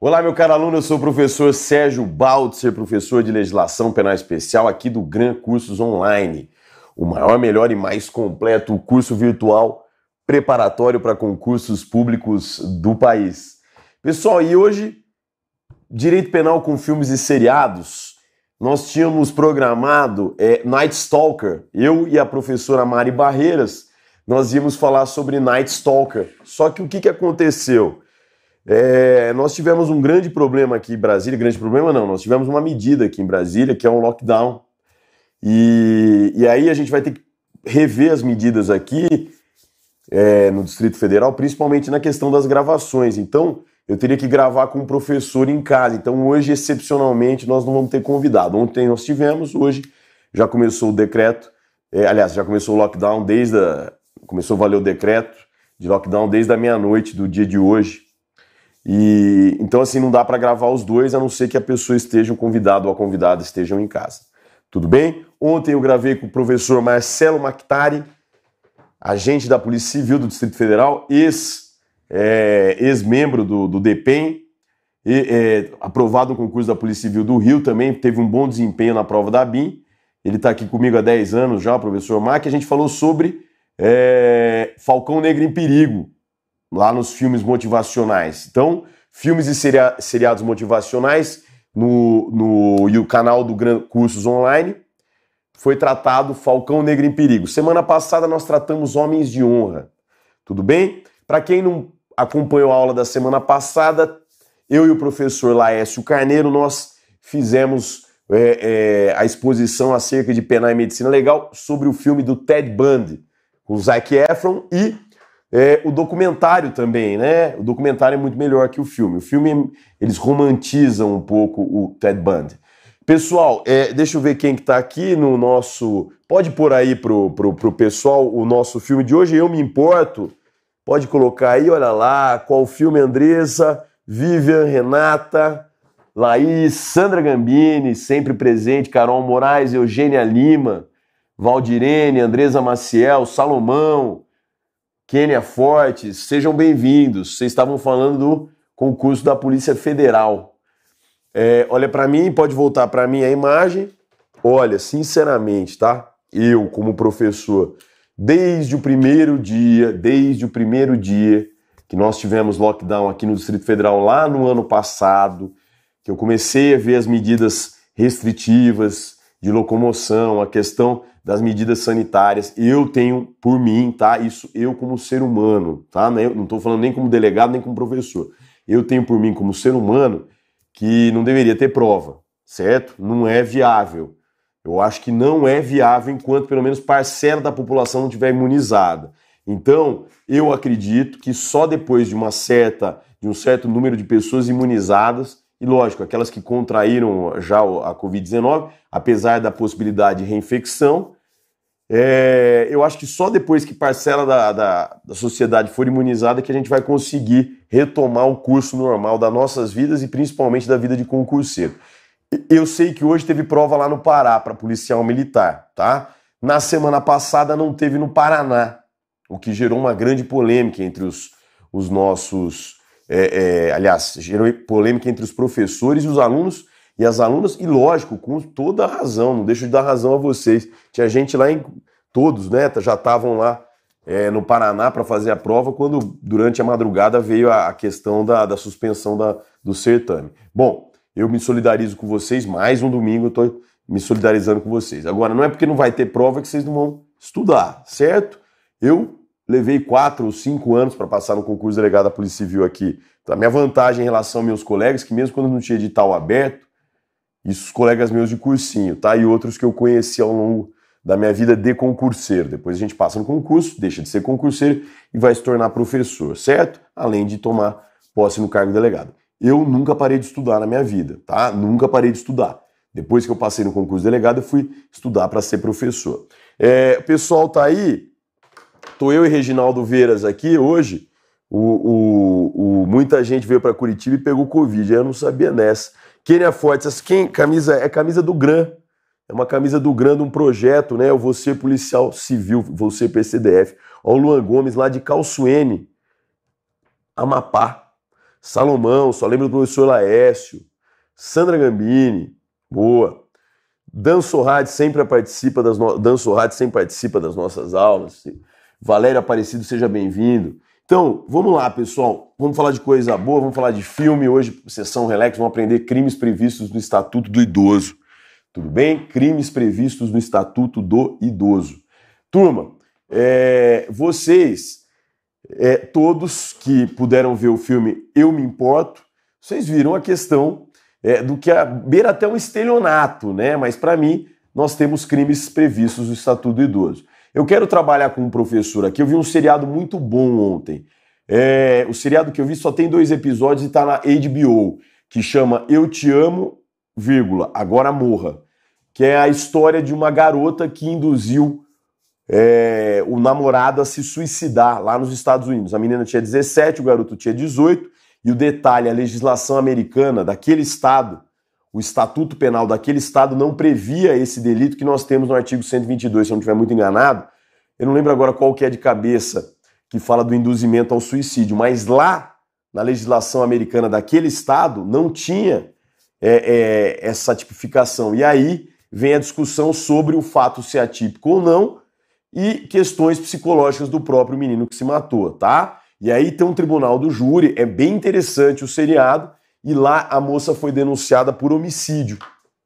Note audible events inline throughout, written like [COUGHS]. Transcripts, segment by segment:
Olá, meu caro aluno, eu sou o professor Sérgio Baltzer, professor de legislação penal especial aqui do Gran Cursos Online, o maior, melhor e mais completo curso virtual preparatório para concursos públicos do país. Pessoal, e hoje, direito penal com filmes e seriados. Nós tínhamos programado é, Night Stalker, eu e a professora Mari Barreiras, nós íamos falar sobre Night Stalker. Só que o que, que aconteceu? É, nós tivemos um grande problema aqui em Brasília, grande problema não, nós tivemos uma medida aqui em Brasília, que é um lockdown. E, e aí a gente vai ter que rever as medidas aqui é, no Distrito Federal, principalmente na questão das gravações. Então, eu teria que gravar com o um professor em casa. Então, hoje, excepcionalmente, nós não vamos ter convidado. Ontem nós tivemos, hoje já começou o decreto, é, aliás, já começou o lockdown desde a, começou a valer o decreto de lockdown desde a meia-noite do dia de hoje. E então assim não dá para gravar os dois, a não ser que a pessoa esteja o convidado ou a convidada estejam em casa. Tudo bem? Ontem eu gravei com o professor Marcelo Mactari, agente da Polícia Civil do Distrito Federal, ex é, ex-membro do, do DEPEN, e, é, aprovado no concurso da Polícia Civil do Rio também, teve um bom desempenho na prova da BIM. Ele está aqui comigo há 10 anos já, o professor Mac. A gente falou sobre é, Falcão Negro em Perigo, lá nos filmes motivacionais. Então, filmes e seria, seriados motivacionais no, no e o canal do Gran Cursos Online foi tratado Falcão Negro em Perigo. Semana passada nós tratamos Homens de Honra. Tudo bem? Para quem não acompanhou a aula da semana passada, eu e o professor Laércio Carneiro nós fizemos é, é, a exposição acerca de penal e medicina legal sobre o filme do Ted Bundy, com Zac Efron e é, o documentário também, né? O documentário é muito melhor que o filme. O filme, eles romantizam um pouco o Ted Bundy. Pessoal, é, deixa eu ver quem que tá aqui no nosso... Pode pôr aí pro, pro, pro pessoal o nosso filme de hoje, Eu Me Importo. Pode colocar aí, olha lá, qual filme, Andressa, Vivian, Renata, Laís, Sandra Gambini, sempre presente, Carol Moraes, Eugênia Lima, Valdirene, Andresa Maciel, Salomão, Kênia é Fortes, sejam bem-vindos. Vocês estavam falando do concurso da Polícia Federal. É, olha para mim, pode voltar para mim a imagem. Olha, sinceramente, tá? Eu, como professor, desde o primeiro dia, desde o primeiro dia que nós tivemos lockdown aqui no Distrito Federal lá no ano passado, que eu comecei a ver as medidas restritivas, de locomoção, a questão das medidas sanitárias. Eu tenho por mim, tá? Isso eu como ser humano, tá? É eu não estou falando nem como delegado, nem como professor. Eu tenho por mim como ser humano que não deveria ter prova, certo? Não é viável. Eu acho que não é viável enquanto pelo menos parcela da população não estiver imunizada. Então, eu acredito que só depois de uma certa de um certo número de pessoas imunizadas e lógico, aquelas que contraíram já a Covid-19, apesar da possibilidade de reinfecção, é, eu acho que só depois que parcela da, da, da, sociedade for imunizada que a gente vai conseguir retomar o curso normal das nossas vidas e principalmente da vida de concurseiro. Eu sei que hoje teve prova lá no Pará para policial militar, tá? Na semana passada não teve no Paraná, o que gerou uma grande polêmica entre os, os nossos é, é, aliás, gerou polêmica entre os professores e os alunos e as alunas, e lógico, com toda a razão, não deixo de dar razão a vocês. Tinha gente lá em. Todos, né? Já estavam lá é, no Paraná para fazer a prova, quando durante a madrugada veio a, a questão da, da suspensão da, do certame. Bom, eu me solidarizo com vocês, mais um domingo eu estou me solidarizando com vocês. Agora, não é porque não vai ter prova que vocês não vão estudar, certo? Eu levei quatro ou cinco anos para passar no concurso de delegado da Polícia Civil aqui. Então, a minha vantagem em relação aos meus colegas, que mesmo quando não tinha edital aberto, isso os colegas meus de cursinho, tá? E outros que eu conheci ao longo da minha vida de concurseiro. Depois a gente passa no concurso, deixa de ser concurseiro e vai se tornar professor, certo? Além de tomar posse no cargo de delegado. Eu nunca parei de estudar na minha vida, tá? Nunca parei de estudar. Depois que eu passei no concurso de delegado, eu fui estudar para ser professor. É, o pessoal tá aí Estou eu e Reginaldo Veiras aqui hoje. O, o, o muita gente veio para Curitiba e pegou Covid. Eu não sabia nessa. Kenia Fortes, forte? quem, camisa, é camisa do GRAM. É uma camisa do GRAM de um projeto, né? Eu vou ser policial civil, vou ser PCDF. Ó, o Luan Gomes lá de Calçuene, Amapá. Salomão, só lembro do professor Laércio. Sandra Gambini, boa. Dan Sorrad sempre participa das no... Dan Sorrad sempre participa das nossas aulas. Valério Aparecido, seja bem-vindo. Então, vamos lá, pessoal. Vamos falar de coisa boa, vamos falar de filme. Hoje, sessão Relax, vamos aprender crimes previstos no Estatuto do Idoso. Tudo bem? Crimes previstos no Estatuto do Idoso. Turma, é, vocês, é, todos que puderam ver o filme Eu Me Importo, vocês viram a questão é, do que a, beira até um estelionato, né? Mas para mim, nós temos crimes previstos no Estatuto do Idoso. Eu quero trabalhar com um professor aqui. Eu vi um seriado muito bom ontem. É, o seriado que eu vi só tem dois episódios e tá na HBO, que chama Eu Te Amo, vírgula, Agora Morra, que é a história de uma garota que induziu é, o namorado a se suicidar lá nos Estados Unidos. A menina tinha 17, o garoto tinha 18, e o detalhe, a legislação americana daquele estado o Estatuto Penal daquele Estado não previa esse delito que nós temos no artigo 122, se eu não estiver muito enganado. Eu não lembro agora qual que é de cabeça que fala do induzimento ao suicídio, mas lá, na legislação americana daquele Estado, não tinha é, é, essa tipificação. E aí vem a discussão sobre o fato ser atípico ou não e questões psicológicas do próprio menino que se matou, tá? E aí tem um tribunal do júri, é bem interessante o seriado, e lá a moça foi denunciada por homicídio,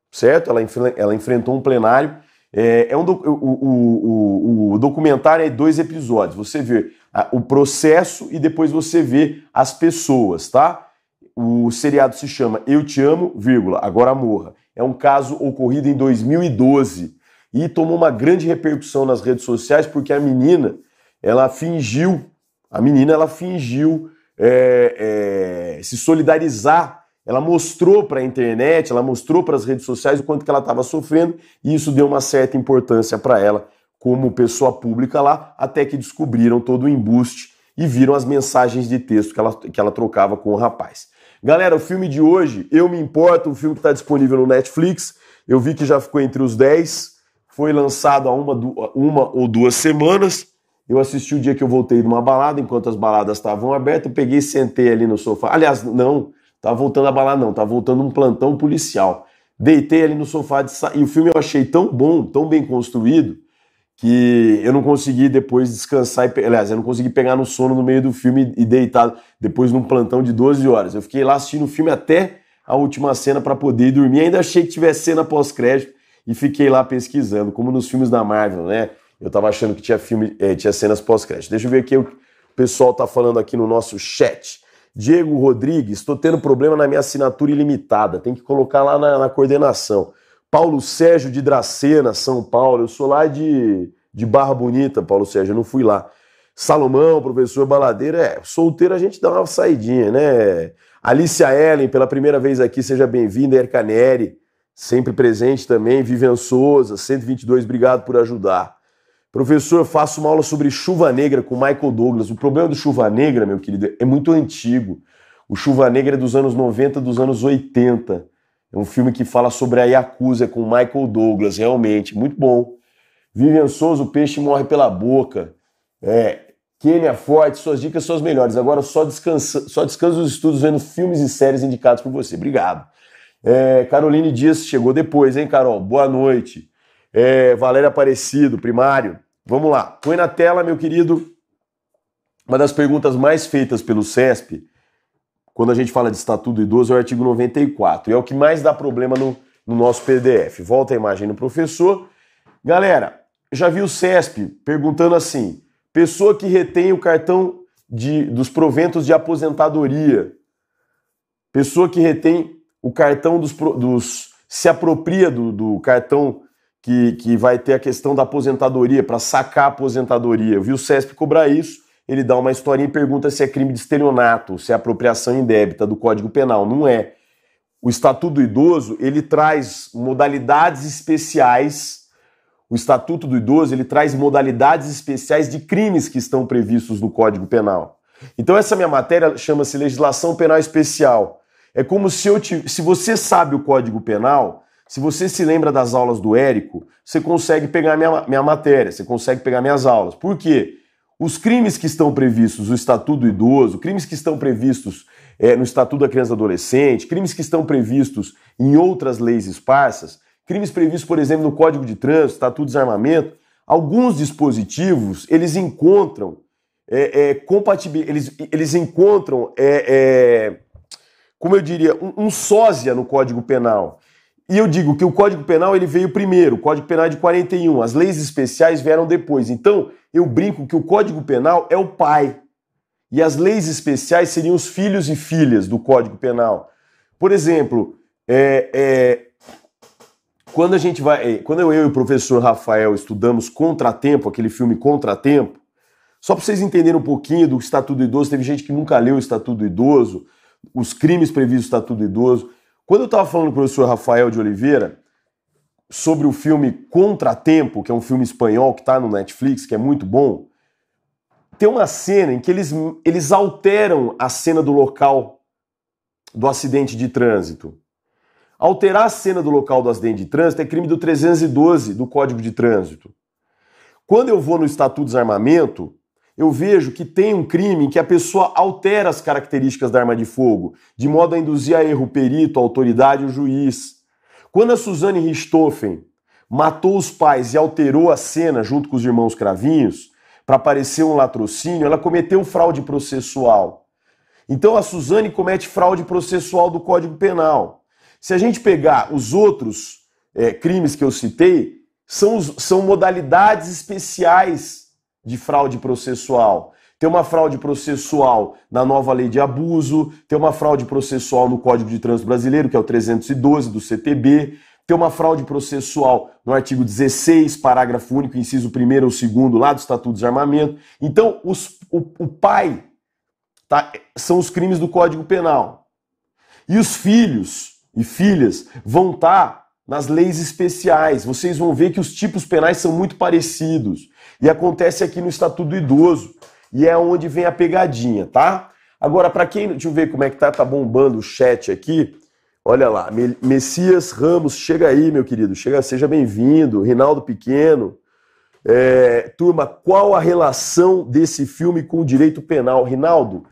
certo? Ela, ela enfrentou um plenário. É, é um do, o, o, o, documentário é dois episódios. Você vê a, o processo e depois você vê as pessoas, tá? O seriado se chama Eu Te Amo, vírgula, agora morra. É um caso ocorrido em 2012 e tomou uma grande repercussão nas redes sociais porque a menina, ela fingiu, a menina ela fingiu é, é, se solidarizar. Ela mostrou para a internet, ela mostrou para as redes sociais o quanto que ela estava sofrendo e isso deu uma certa importância para ela como pessoa pública lá, até que descobriram todo o embuste e viram as mensagens de texto que ela, que ela trocava com o rapaz. Galera, o filme de hoje, Eu Me Importo, um filme que está disponível no Netflix. Eu vi que já ficou entre os 10, foi lançado há uma, uma ou duas semanas. Eu assisti o dia que eu voltei de uma balada, enquanto as baladas estavam abertas, eu peguei e sentei ali no sofá. Aliás, não, tava tá voltando a balada, não, tava tá voltando um plantão policial. Deitei ali no sofá de sa... e o filme eu achei tão bom, tão bem construído, que eu não consegui depois descansar. E... Aliás, eu não consegui pegar no sono no meio do filme e deitado depois num plantão de 12 horas. Eu fiquei lá assistindo o filme até a última cena para poder dormir. Ainda achei que tivesse cena pós-crédito e fiquei lá pesquisando, como nos filmes da Marvel, né? Eu tava achando que tinha filme, é, tinha cenas pós-crédito. Deixa eu ver aqui o que o pessoal tá falando aqui no nosso chat. Diego Rodrigues, estou tendo problema na minha assinatura ilimitada, tem que colocar lá na, na, coordenação. Paulo Sérgio de Dracena, São Paulo, eu sou lá de, de Barra Bonita, Paulo Sérgio, eu não fui lá. Salomão, professor Baladeira, é, solteiro a gente dá uma saidinha, né? Alicia Ellen, pela primeira vez aqui, seja bem-vinda. Ercaneri, sempre presente também. Vivian Souza, 122, obrigado por ajudar. Professor, eu faço uma aula sobre chuva negra com Michael Douglas. O problema do chuva negra, meu querido, é muito antigo. O Chuva Negra é dos anos 90, dos anos 80. É um filme que fala sobre a Yakuza com Michael Douglas, realmente, muito bom. Vivian Souza, o peixe morre pela boca. É, Forte, suas dicas são as melhores. Agora só descansa, só descansa os estudos vendo filmes e séries indicados por você. Obrigado. É, Caroline Dias chegou depois, hein, Carol? Boa noite. É, Valéria Aparecido, primário. Vamos lá, põe na tela, meu querido. Uma das perguntas mais feitas pelo CESP, quando a gente fala de Estatuto Idoso, é o artigo 94. E é o que mais dá problema no, no nosso PDF. Volta a imagem no professor. Galera, já vi o CESP perguntando assim: pessoa que retém o cartão de, dos proventos de aposentadoria, pessoa que retém o cartão dos. dos se apropria do, do cartão que, que vai ter a questão da aposentadoria, para sacar a aposentadoria. Eu vi o CESP cobrar isso, ele dá uma historinha e pergunta se é crime de estelionato, se é apropriação indébita do Código Penal. Não é. O Estatuto do Idoso, ele traz modalidades especiais, o Estatuto do Idoso, ele traz modalidades especiais de crimes que estão previstos no Código Penal. Então essa minha matéria chama-se legislação penal especial. É como se eu te, se você sabe o Código Penal, se você se lembra das aulas do Érico, você consegue pegar minha, minha matéria, você consegue pegar minhas aulas. Por quê? Os crimes que estão previstos no Estatuto do Idoso, crimes que estão previstos é, no Estatuto da Criança e Adolescente, crimes que estão previstos em outras leis esparsas, crimes previstos, por exemplo, no Código de Trânsito, Estatuto de Desarmamento, alguns dispositivos eles encontram é, é eles, eles encontram, é, é, como eu diria, um, um sósia no Código Penal. E eu digo que o Código Penal ele veio primeiro, o Código Penal é de 41, as leis especiais vieram depois. Então, eu brinco que o Código Penal é o pai. E as leis especiais seriam os filhos e filhas do Código Penal. Por exemplo, é, é, quando a gente vai. É, quando eu, eu e o professor Rafael estudamos Contratempo, aquele filme Contratempo, só para vocês entenderem um pouquinho do Estatuto do Idoso, teve gente que nunca leu o Estatuto do Idoso, os crimes previstos no Estatuto do Idoso. Quando eu estava falando com o professor Rafael de Oliveira sobre o filme Contratempo, que é um filme espanhol que está no Netflix, que é muito bom, tem uma cena em que eles, eles alteram a cena do local do acidente de trânsito. Alterar a cena do local do acidente de trânsito é crime do 312 do Código de Trânsito. Quando eu vou no Estatuto de Desarmamento, eu vejo que tem um crime em que a pessoa altera as características da arma de fogo, de modo a induzir a erro o perito, a autoridade, o juiz. Quando a Suzane Richthofen matou os pais e alterou a cena junto com os irmãos Cravinhos, para parecer um latrocínio, ela cometeu fraude processual. Então a Suzane comete fraude processual do Código Penal. Se a gente pegar os outros é, crimes que eu citei, são, são modalidades especiais de fraude processual. Tem uma fraude processual na nova lei de abuso, tem uma fraude processual no Código de Trânsito Brasileiro, que é o 312 do CTB, tem uma fraude processual no artigo 16, parágrafo único, inciso 1 ou 2 lá do Estatuto de Armamento. Então, os, o, o pai tá, são os crimes do Código Penal. E os filhos e filhas vão estar tá nas leis especiais. Vocês vão ver que os tipos penais são muito parecidos. E acontece aqui no Estatuto do Idoso. E é onde vem a pegadinha, tá? Agora, para quem. Deixa eu ver como é que tá, tá bombando o chat aqui. Olha lá, Messias Ramos, chega aí, meu querido, chega, seja bem-vindo. Rinaldo Pequeno. É, turma, qual a relação desse filme com o direito penal? Rinaldo,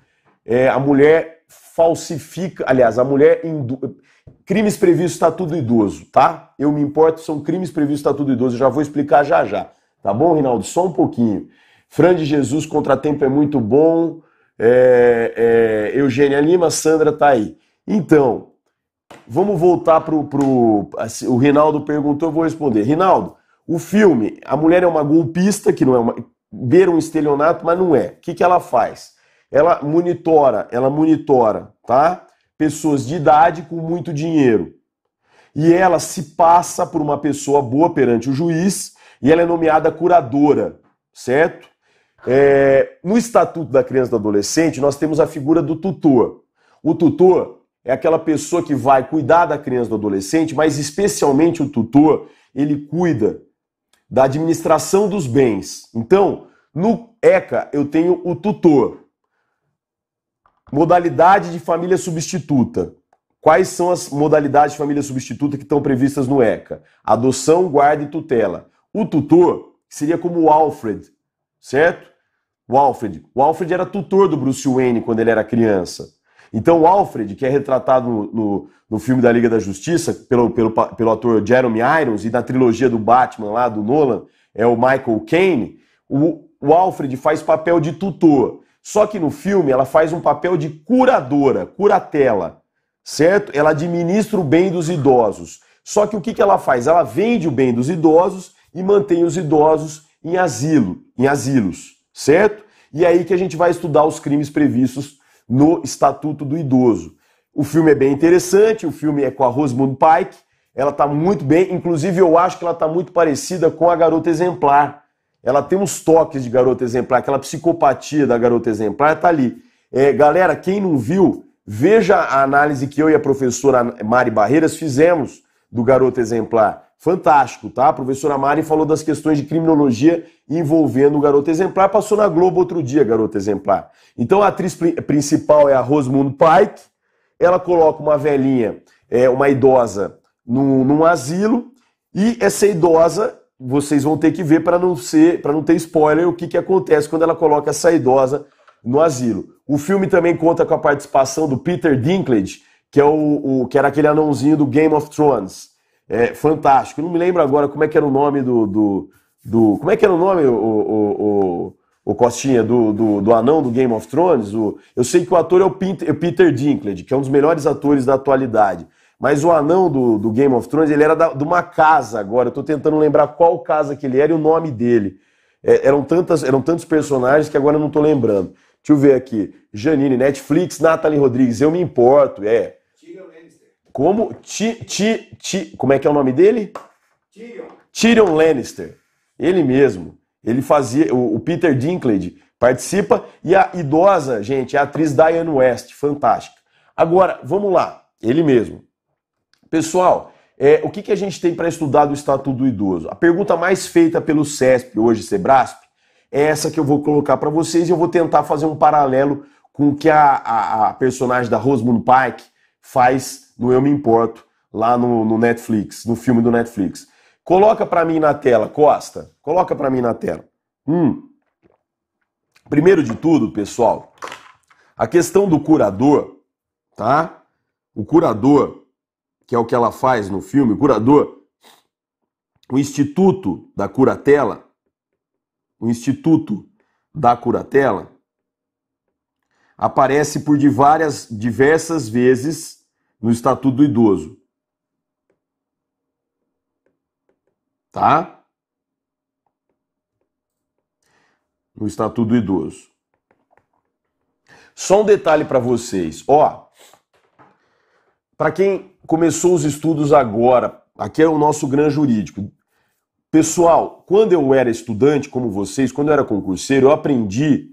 é, a mulher falsifica, aliás, a mulher Crimes previstos está tudo Idoso, tá? Eu me importo, são crimes previstos está tudo Idoso, eu já vou explicar já já. Tá bom, Rinaldo? Só um pouquinho. Fran de Jesus, Contratempo é muito bom. É, é, Eugênia Lima, Sandra tá aí. Então, vamos voltar pro, pro. Assim, o Rinaldo perguntou, eu vou responder. Rinaldo, o filme, a mulher é uma golpista, que não é uma. Beira um estelionato, mas não é. O que, que ela faz? Ela monitora, ela monitora, tá? pessoas de idade com muito dinheiro. E ela se passa por uma pessoa boa perante o juiz e ela é nomeada curadora, certo? É, no Estatuto da Criança e do Adolescente, nós temos a figura do tutor. O tutor é aquela pessoa que vai cuidar da criança e do adolescente, mas especialmente o tutor, ele cuida da administração dos bens. Então, no ECA, eu tenho o tutor. Modalidade de família substituta. Quais são as modalidades de família substituta que estão previstas no ECA? Adoção, guarda e tutela. O tutor seria como o Alfred, certo? O Alfred. O Alfred era tutor do Bruce Wayne quando ele era criança. Então o Alfred, que é retratado no, no, no filme da Liga da Justiça pelo, pelo, pelo ator Jeremy Irons e na trilogia do Batman lá do Nolan, é o Michael Caine, o, o Alfred faz papel de tutor. Só que no filme ela faz um papel de curadora, curatela, certo? Ela administra o bem dos idosos. Só que o que, que ela faz? Ela vende o bem dos idosos e mantém os idosos em asilo, em asilos, certo? E é aí que a gente vai estudar os crimes previstos no Estatuto do Idoso. O filme é bem interessante, o filme é com a Rosamund Pike, ela está muito bem, inclusive eu acho que ela está muito parecida com a Garota Exemplar, ela tem uns toques de garota exemplar, aquela psicopatia da garota exemplar tá ali. É, galera, quem não viu, veja a análise que eu e a professora Mari Barreiras fizemos do garoto exemplar. Fantástico, tá? A professora Mari falou das questões de criminologia envolvendo o garoto exemplar, passou na Globo outro dia, garoto exemplar. Então a atriz principal é a Rosamund Pike, ela coloca uma velhinha, é, uma idosa, num, num asilo, e essa idosa vocês vão ter que ver para não ser, para não ter spoiler o que, que acontece quando ela coloca essa idosa no asilo. O filme também conta com a participação do Peter Dinklage, que é o, o que era aquele anãozinho do Game of Thrones. É fantástico. Não me lembro agora como é que era o nome do, do, do como é que era o nome o, o, o, o Costinha do, do, do, anão do Game of Thrones. O, eu sei que o ator é o Peter Dinklage, que é um dos melhores atores da atualidade. Mas o anão do, do Game of Thrones, ele era da, de uma casa agora. Eu tô tentando lembrar qual casa que ele era e o nome dele. É, eram, tantas, eram tantos personagens que agora eu não tô lembrando. Deixa eu ver aqui. Janine, Netflix, Nathalie Rodrigues, eu me importo, é. Lannister. Como? Ti, ti, ti, como é que é o nome dele? Tyrion. Tyrion Lannister. Ele mesmo. Ele fazia. O, o Peter Dinklage participa. E a idosa, gente, é a atriz Diane West. Fantástica. Agora, vamos lá. Ele mesmo. Pessoal, é, o que, que a gente tem para estudar do Estatuto do Idoso? A pergunta mais feita pelo CESP, hoje SEBRASP, é essa que eu vou colocar para vocês e eu vou tentar fazer um paralelo com o que a, a, a personagem da Rosamund Pike faz no Eu Me Importo, lá no, no Netflix, no filme do Netflix. Coloca para mim na tela, Costa. Coloca para mim na tela. Hum. Primeiro de tudo, pessoal, a questão do curador, tá? O curador, que é o que ela faz no filme, o curador, o Instituto da Curatela, o Instituto da Curatela, aparece por várias, diversas vezes no Estatuto do Idoso. Tá? No Estatuto do Idoso. Só um detalhe para vocês. Ó, para quem começou os estudos agora. Aqui é o nosso gran jurídico. Pessoal, quando eu era estudante, como vocês, quando eu era concurseiro, eu aprendi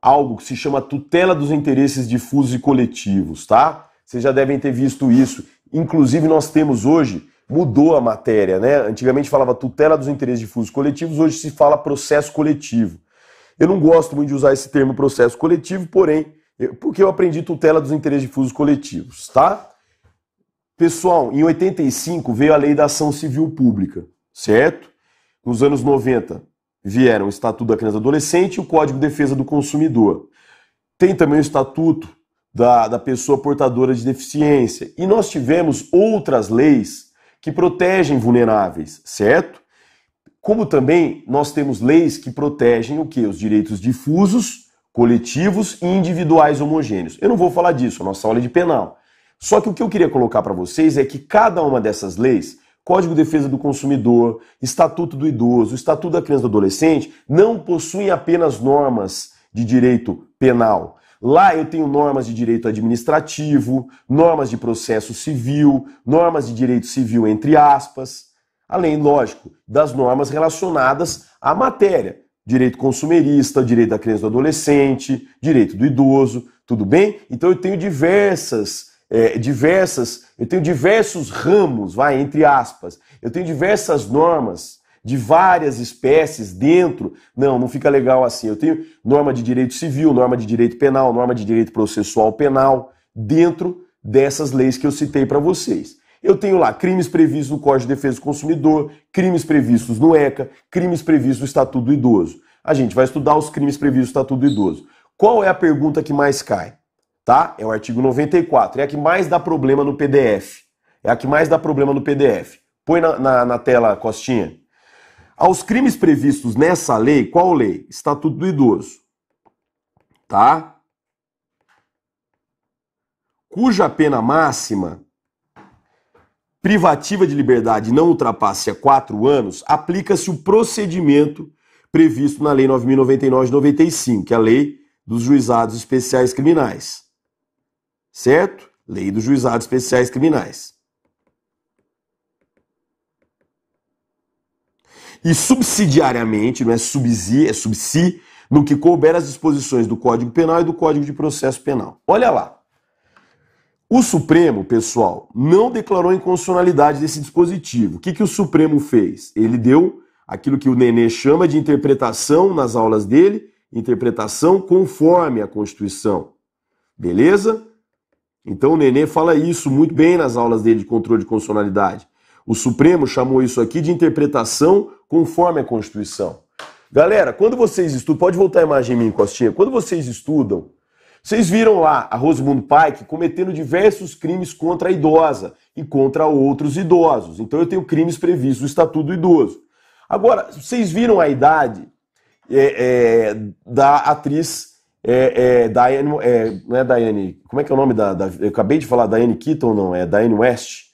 algo que se chama tutela dos interesses difusos e coletivos, tá? Vocês já devem ter visto isso. Inclusive, nós temos hoje, mudou a matéria, né? Antigamente falava tutela dos interesses difusos coletivos, hoje se fala processo coletivo. Eu não gosto muito de usar esse termo processo coletivo, porém, porque eu aprendi tutela dos interesses difusos coletivos, tá? Pessoal, em 85 veio a lei da ação civil pública, certo? Nos anos 90 vieram o Estatuto da Criança e Adolescente e o Código de Defesa do Consumidor. Tem também o Estatuto da, da Pessoa Portadora de Deficiência. E nós tivemos outras leis que protegem vulneráveis, certo? Como também nós temos leis que protegem o que? Os direitos difusos, coletivos e individuais homogêneos. Eu não vou falar disso, é a nossa aula é de penal. Só que o que eu queria colocar para vocês é que cada uma dessas leis, Código de Defesa do Consumidor, Estatuto do Idoso, Estatuto da Criança e do Adolescente, não possuem apenas normas de direito penal. Lá eu tenho normas de direito administrativo, normas de processo civil, normas de direito civil entre aspas, além, lógico, das normas relacionadas à matéria, direito consumerista, direito da criança e do adolescente, direito do idoso, tudo bem? Então eu tenho diversas é, diversas, eu tenho diversos ramos, vai, entre aspas, eu tenho diversas normas de várias espécies dentro. Não, não fica legal assim. Eu tenho norma de direito civil, norma de direito penal, norma de direito processual penal dentro dessas leis que eu citei para vocês. Eu tenho lá crimes previstos no Código de Defesa do Consumidor, crimes previstos no ECA, crimes previstos no Estatuto do Idoso. A gente vai estudar os crimes previstos no Estatuto do Idoso. Qual é a pergunta que mais cai? tá? É o artigo 94. É a que mais dá problema no PDF. É a que mais dá problema no PDF. Põe na, na, na tela, Costinha. Aos crimes previstos nessa lei, qual lei? Estatuto do Idoso. Tá? Cuja pena máxima privativa de liberdade não ultrapasse a quatro anos, aplica-se o procedimento previsto na Lei 9.099 de 95, que é a Lei dos Juizados Especiais Criminais certo? Lei dos Juizados Especiais Criminais. E subsidiariamente, não é subsi, é subsi, no que couber as disposições do Código Penal e do Código de Processo Penal. Olha lá. O Supremo, pessoal, não declarou inconstitucionalidade desse dispositivo. O que, que o Supremo fez? Ele deu aquilo que o Nenê chama de interpretação nas aulas dele, interpretação conforme a Constituição. Beleza? Então o Nenê fala isso muito bem nas aulas dele de controle de constitucionalidade. O Supremo chamou isso aqui de interpretação conforme a Constituição. Galera, quando vocês estudam, pode voltar a imagem em mim, Costinha. Quando vocês estudam, vocês viram lá a Rosamund Pike cometendo diversos crimes contra a idosa e contra outros idosos. Então eu tenho crimes previstos no Estatuto do Idoso. Agora, vocês viram a idade é, é, da atriz é, é, Diane, é, não é Diane, como é que é o nome da, da, eu acabei de falar Diane Keaton, não, é Diane West.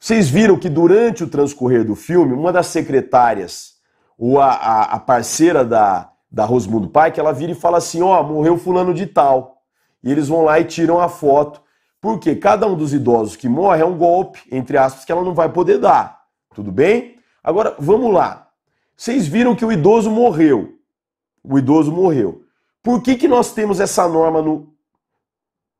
Vocês viram que durante o transcorrer do filme, uma das secretárias, ou a, a, a parceira da, da Rosmundo Pai, ela vira e fala assim, ó, oh, morreu fulano de tal. E eles vão lá e tiram a foto, porque cada um dos idosos que morre é um golpe, entre aspas, que ela não vai poder dar, tudo bem? Agora, vamos lá. Vocês viram que o idoso morreu. O idoso morreu. Por que, que nós temos essa norma no,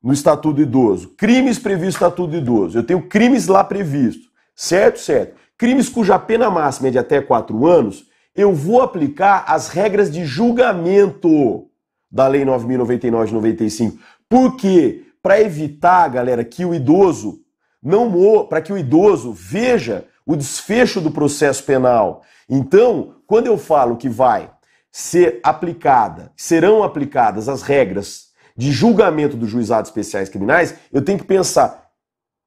no Estatuto do Idoso? Crimes previstos no Estatuto do Idoso. Eu tenho crimes lá previstos, certo? Certo. Crimes cuja pena máxima é de até 4 anos, eu vou aplicar as regras de julgamento da Lei 9.099 de 95. Por quê? Para evitar, galera, que o idoso não para que o idoso veja o desfecho do processo penal. Então, quando eu falo que vai ser aplicada, serão aplicadas as regras de julgamento dos juizados especiais criminais, eu tenho que pensar,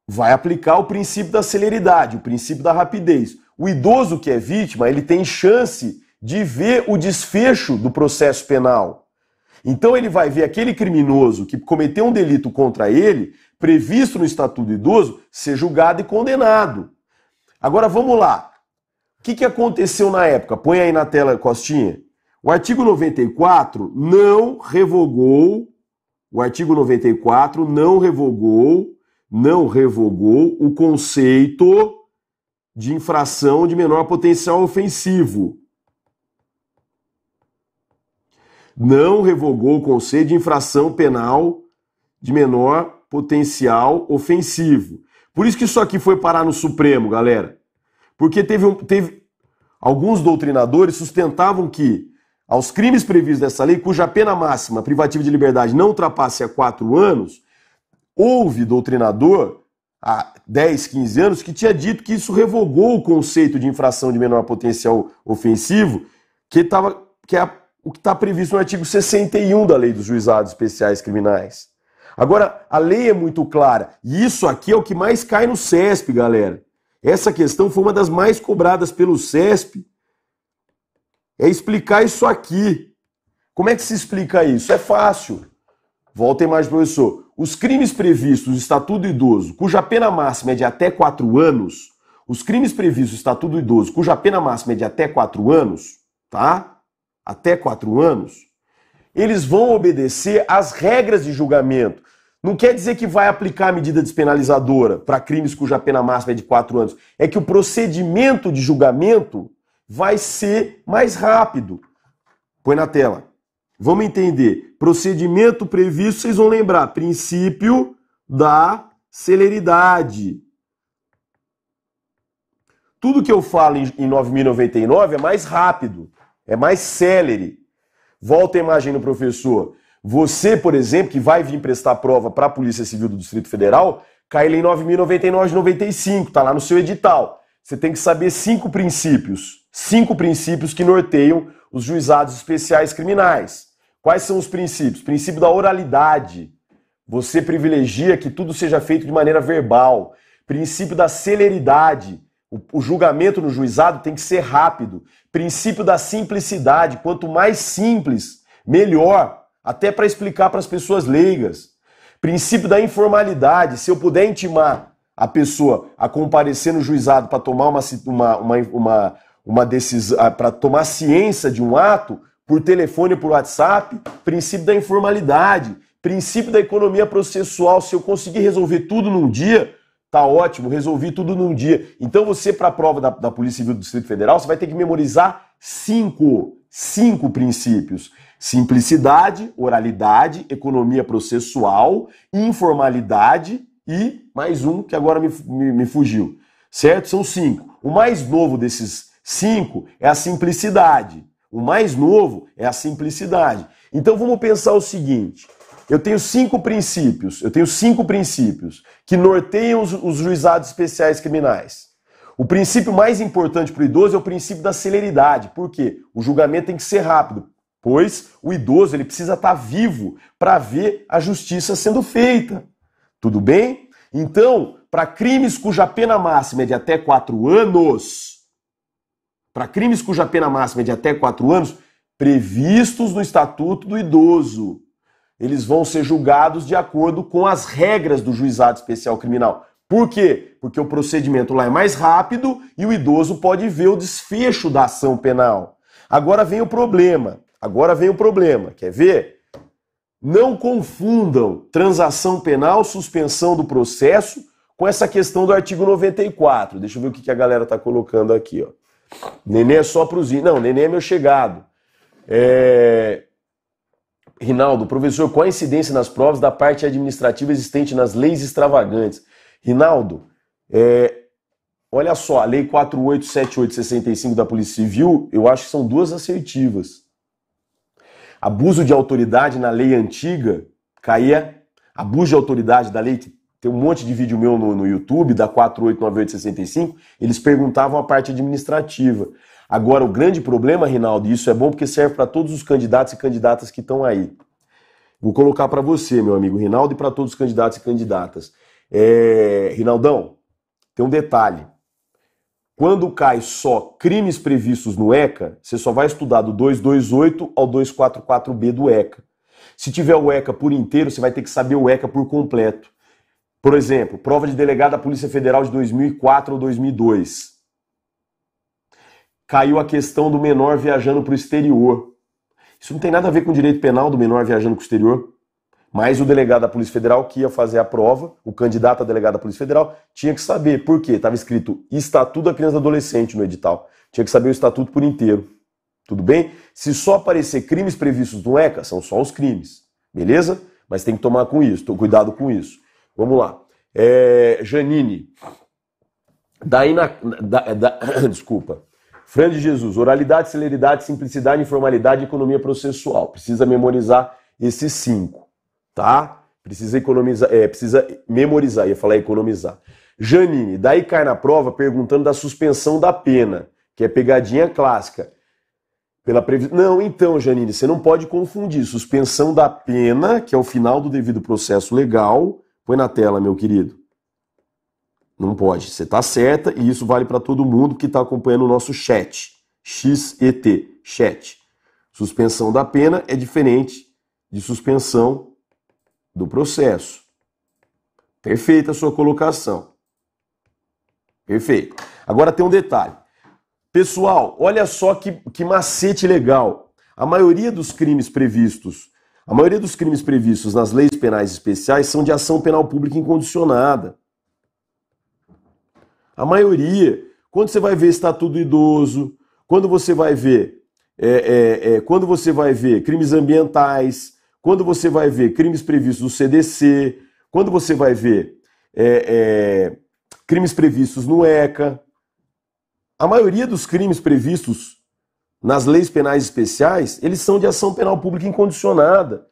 vai aplicar o princípio da celeridade, o princípio da rapidez. O idoso que é vítima, ele tem chance de ver o desfecho do processo penal. Então ele vai ver aquele criminoso que cometeu um delito contra ele, previsto no Estatuto do Idoso, ser julgado e condenado. Agora vamos lá. O que, que aconteceu na época? Põe aí na tela, Costinha. O artigo 94 não revogou, o artigo 94 não revogou, não revogou o conceito de infração de menor potencial ofensivo. Não revogou o conceito de infração penal de menor potencial ofensivo. Por isso que isso aqui foi parar no Supremo, galera. Porque teve, teve alguns doutrinadores sustentavam que aos crimes previstos dessa lei, cuja pena máxima privativa de liberdade não ultrapasse a quatro anos, houve doutrinador há 10, 15 anos que tinha dito que isso revogou o conceito de infração de menor potencial ofensivo, que, tava, que é o que está previsto no artigo 61 da Lei dos Juizados Especiais Criminais. Agora, a lei é muito clara, e isso aqui é o que mais cai no CESP, galera. Essa questão foi uma das mais cobradas pelo CESP é explicar isso aqui. Como é que se explica isso? É fácil. Voltem mais, professor. Os crimes previstos no Estatuto do Idoso, cuja pena máxima é de até 4 anos, os crimes previstos no Estatuto do Idoso, cuja pena máxima é de até 4 anos, tá? Até 4 anos, eles vão obedecer às regras de julgamento. Não quer dizer que vai aplicar a medida despenalizadora para crimes cuja pena máxima é de 4 anos. É que o procedimento de julgamento vai ser mais rápido. Põe na tela. Vamos entender. Procedimento previsto, vocês vão lembrar. Princípio da celeridade. Tudo que eu falo em 9.099 é mais rápido, é mais celere. Volta a imagem no professor. Você, por exemplo, que vai vir prestar prova para a Polícia Civil do Distrito Federal, cai em 9.099,95, Está lá no seu edital. Você tem que saber cinco princípios cinco princípios que norteiam os juizados especiais criminais. Quais são os princípios? Princípio da oralidade. Você privilegia que tudo seja feito de maneira verbal. Princípio da celeridade. O, julgamento no juizado tem que ser rápido. Princípio da simplicidade. Quanto mais simples, melhor. Até para explicar para as pessoas leigas. Princípio da informalidade. Se eu puder intimar a pessoa a comparecer no juizado para tomar uma, uma, uma, uma uma decisão, ah, para tomar ciência de um ato por telefone ou por WhatsApp, princípio da informalidade, princípio da economia processual. Se eu conseguir resolver tudo num dia, tá ótimo, resolvi tudo num dia. Então você, para a prova da, da Polícia Civil do Distrito Federal, você vai ter que memorizar cinco, cinco princípios. Simplicidade, oralidade, economia processual, informalidade e mais um que agora me, me, me fugiu. Certo? São cinco. O mais novo desses Cinco é a simplicidade. O mais novo é a simplicidade. Então vamos pensar o seguinte: eu tenho cinco princípios, eu tenho cinco princípios que norteiam os, os juizados especiais criminais. O princípio mais importante para o idoso é o princípio da celeridade. Por quê? O julgamento tem que ser rápido, pois o idoso ele precisa estar vivo para ver a justiça sendo feita. Tudo bem? Então, para crimes cuja pena máxima é de até quatro anos, para crimes cuja pena máxima é de até quatro anos, previstos no Estatuto do Idoso. Eles vão ser julgados de acordo com as regras do juizado especial criminal. Por quê? Porque o procedimento lá é mais rápido e o idoso pode ver o desfecho da ação penal. Agora vem o problema. Agora vem o problema. Quer ver? Não confundam transação penal, suspensão do processo, com essa questão do artigo 94. Deixa eu ver o que a galera está colocando aqui. Ó. Nenê é só para o Zinho, Não, Nenê é meu chegado. É... Rinaldo, professor, qual a incidência nas provas da parte administrativa existente nas leis extravagantes? Rinaldo, é... olha só, a Lei 487865 da Polícia Civil, eu acho que são duas assertivas. Abuso de autoridade na lei antiga caía, abuso de autoridade da lei que tem um monte de vídeo meu no, no YouTube, da 489865, eles perguntavam a parte administrativa. Agora, o grande problema, Rinaldo, e isso é bom porque serve para todos os candidatos e candidatas que estão aí. Vou colocar para você, meu amigo Rinaldo, e para todos os candidatos e candidatas. É... Rinaldão, tem um detalhe. Quando cai só crimes previstos no ECA, você só vai estudar do 228 ao 244B do ECA. Se tiver o ECA por inteiro, você vai ter que saber o ECA por completo. Por exemplo, prova de delegado da Polícia Federal de 2004 ou 2002. Caiu a questão do menor viajando para o exterior. Isso não tem nada a ver com o direito penal do menor viajando para o exterior. Mas o delegado da Polícia Federal que ia fazer a prova, o candidato a delegado da Polícia Federal, tinha que saber por quê. Estava escrito Estatuto da Criança e Adolescente no edital. Tinha que saber o estatuto por inteiro. Tudo bem? Se só aparecer crimes previstos no ECA, são só os crimes. Beleza? Mas tem que tomar com isso, cuidado com isso. Vamos lá. É, Janine. Daí na, da, da, [COUGHS] desculpa. Fran de Jesus, oralidade, celeridade, simplicidade, informalidade, economia processual. Precisa memorizar esses cinco, tá? Precisa economizar, é, precisa memorizar, ia falar economizar. Janine, daí cai na prova perguntando da suspensão da pena, que é pegadinha clássica. Pela previs... Não, então, Janine, você não pode confundir suspensão da pena, que é o final do devido processo legal, Põe na tela, meu querido. Não pode. Você está certa e isso vale para todo mundo que está acompanhando o nosso chat. XET, chat. Suspensão da pena é diferente de suspensão do processo. Perfeita a sua colocação. Perfeito. Agora tem um detalhe. Pessoal, olha só que, que macete legal. A maioria dos crimes previstos a maioria dos crimes previstos nas leis penais especiais são de ação penal pública incondicionada. A maioria. Quando você vai ver estatuto idoso, quando você vai ver. É, é, é, quando você vai ver crimes ambientais, quando você vai ver crimes previstos no CDC, quando você vai ver é, é, crimes previstos no ECA, a maioria dos crimes previstos nas leis penais especiais, eles são de ação penal pública incondicionada.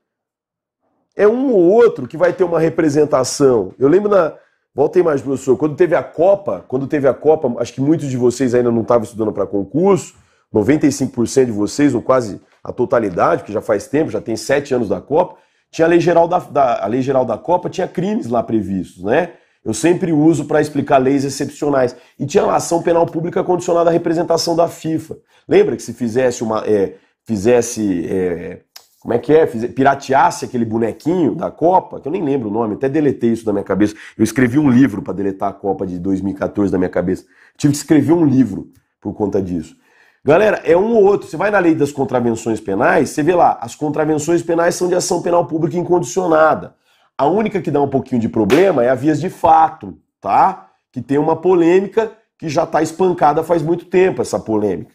É um ou outro que vai ter uma representação. Eu lembro na. Voltei mais, professor, quando teve a Copa, quando teve a Copa, acho que muitos de vocês ainda não estavam estudando para concurso, 95% de vocês, ou quase a totalidade, porque já faz tempo, já tem sete anos da Copa, tinha a lei geral da, da, a lei geral da Copa tinha crimes lá previstos, né? Eu sempre uso para explicar leis excepcionais. E tinha a ação penal pública condicionada à representação da FIFA. Lembra que se fizesse uma. É, fizesse. É, como é que é? Fiz, pirateasse aquele bonequinho da Copa, que eu nem lembro o nome, até deletei isso da minha cabeça. Eu escrevi um livro para deletar a Copa de 2014 da minha cabeça. Tive que escrever um livro por conta disso. Galera, é um ou outro. Você vai na lei das contravenções penais, você vê lá, as contravenções penais são de ação penal pública incondicionada. A única que dá um pouquinho de problema é a vias de fato, tá? Que tem uma polêmica que já está espancada faz muito tempo essa polêmica.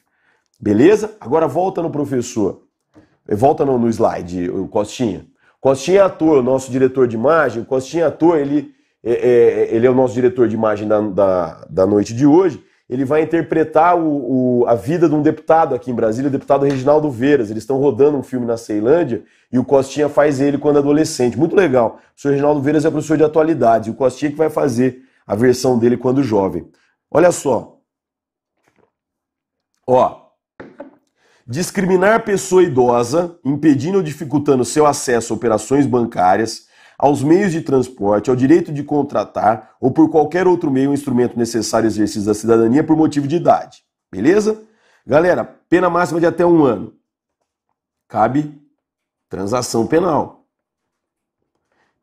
Beleza? Agora volta no professor. Eh, volta no, no slide, o Costinha. Costinha é ator, nosso diretor de imagem. Costinha é ator, ele é, é, ele é o nosso diretor de imagem da, da, da noite de hoje ele vai interpretar o, o, a vida de um deputado aqui em Brasília, o deputado Reginaldo Veras. Eles estão rodando um filme na Ceilândia e o Costinha faz ele quando adolescente. Muito legal. O senhor Reginaldo Veras é professor de atualidades e o Costinha é que vai fazer a versão dele quando jovem. Olha só. Ó. Discriminar pessoa idosa, impedindo ou dificultando seu acesso a operações bancárias, aos meios de transporte, ao direito de contratar ou por qualquer outro meio instrumento necessário ao exercício da cidadania por motivo de idade. Beleza? Galera, pena máxima de até um ano. Cabe transação penal.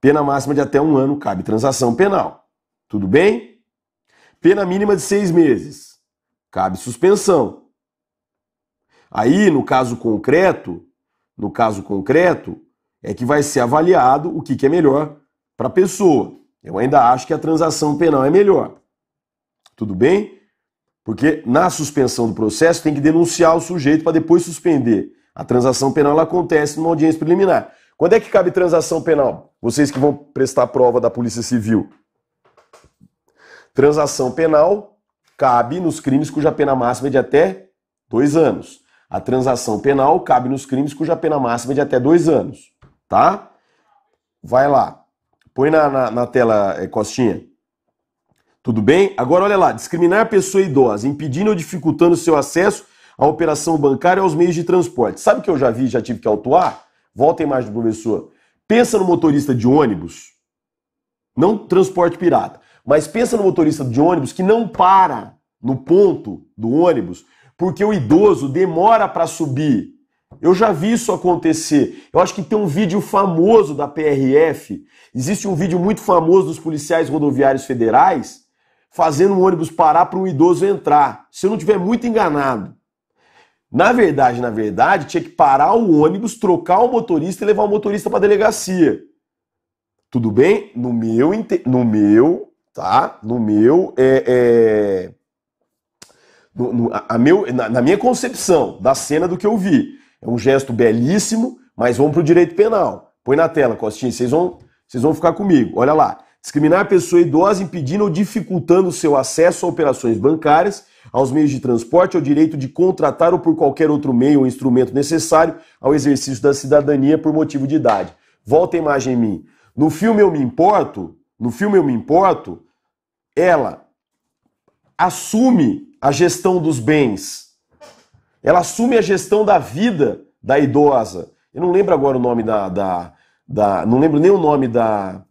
Pena máxima de até um ano cabe transação penal. Tudo bem? Pena mínima de seis meses. Cabe suspensão. Aí, no caso concreto, no caso concreto, é que vai ser avaliado o que, que é melhor para a pessoa. Eu ainda acho que a transação penal é melhor. Tudo bem? Porque na suspensão do processo tem que denunciar o sujeito para depois suspender. A transação penal acontece numa audiência preliminar. Quando é que cabe transação penal? Vocês que vão prestar prova da Polícia Civil. Transação penal cabe nos crimes cuja pena máxima é de até dois anos. A transação penal cabe nos crimes cuja pena máxima é de até dois anos tá? Vai lá. Põe na, na, na tela, eh, Costinha. Tudo bem? Agora olha lá, discriminar a pessoa idosa, impedindo ou dificultando seu acesso à operação bancária aos meios de transporte. Sabe o que eu já vi, já tive que autuar? Volta a imagem do professor. Pensa no motorista de ônibus, não transporte pirata, mas pensa no motorista de ônibus que não para no ponto do ônibus porque o idoso demora para subir eu já vi isso acontecer. Eu acho que tem um vídeo famoso da PRF. Existe um vídeo muito famoso dos policiais rodoviários federais fazendo um ônibus parar para um idoso entrar. Se eu não tiver muito enganado. Na verdade, na verdade, tinha que parar o ônibus, trocar o motorista e levar o motorista para a delegacia. Tudo bem? No meu, no meu, tá? No meu, é, é... No, no, a, a meu, na, na minha concepção da cena do que eu vi, é um gesto belíssimo, mas vamos para o direito penal. Põe na tela, Costinha, vocês vão, vocês vão ficar comigo. Olha lá. Discriminar a pessoa idosa impedindo ou dificultando o seu acesso a operações bancárias, aos meios de transporte, ao direito de contratar ou por qualquer outro meio ou instrumento necessário ao exercício da cidadania por motivo de idade. Volta a imagem em mim. No filme Eu Me Importo, no filme Eu Me Importo, ela assume a gestão dos bens ela assume a gestão da vida da idosa. Eu não lembro agora o nome da. da, da não lembro nem o nome da,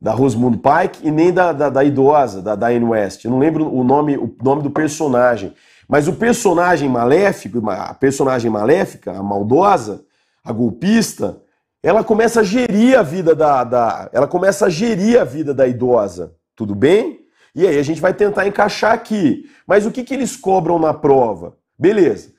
da Rosamund Pike e nem da, da, da idosa, da Diane West. Eu não lembro o nome, o nome do personagem. Mas o personagem maléfico, a personagem maléfica, a maldosa, a golpista, ela começa a gerir a vida da, da, ela começa a gerir a vida da idosa, tudo bem? E aí a gente vai tentar encaixar aqui. Mas o que, que eles cobram na prova? Beleza.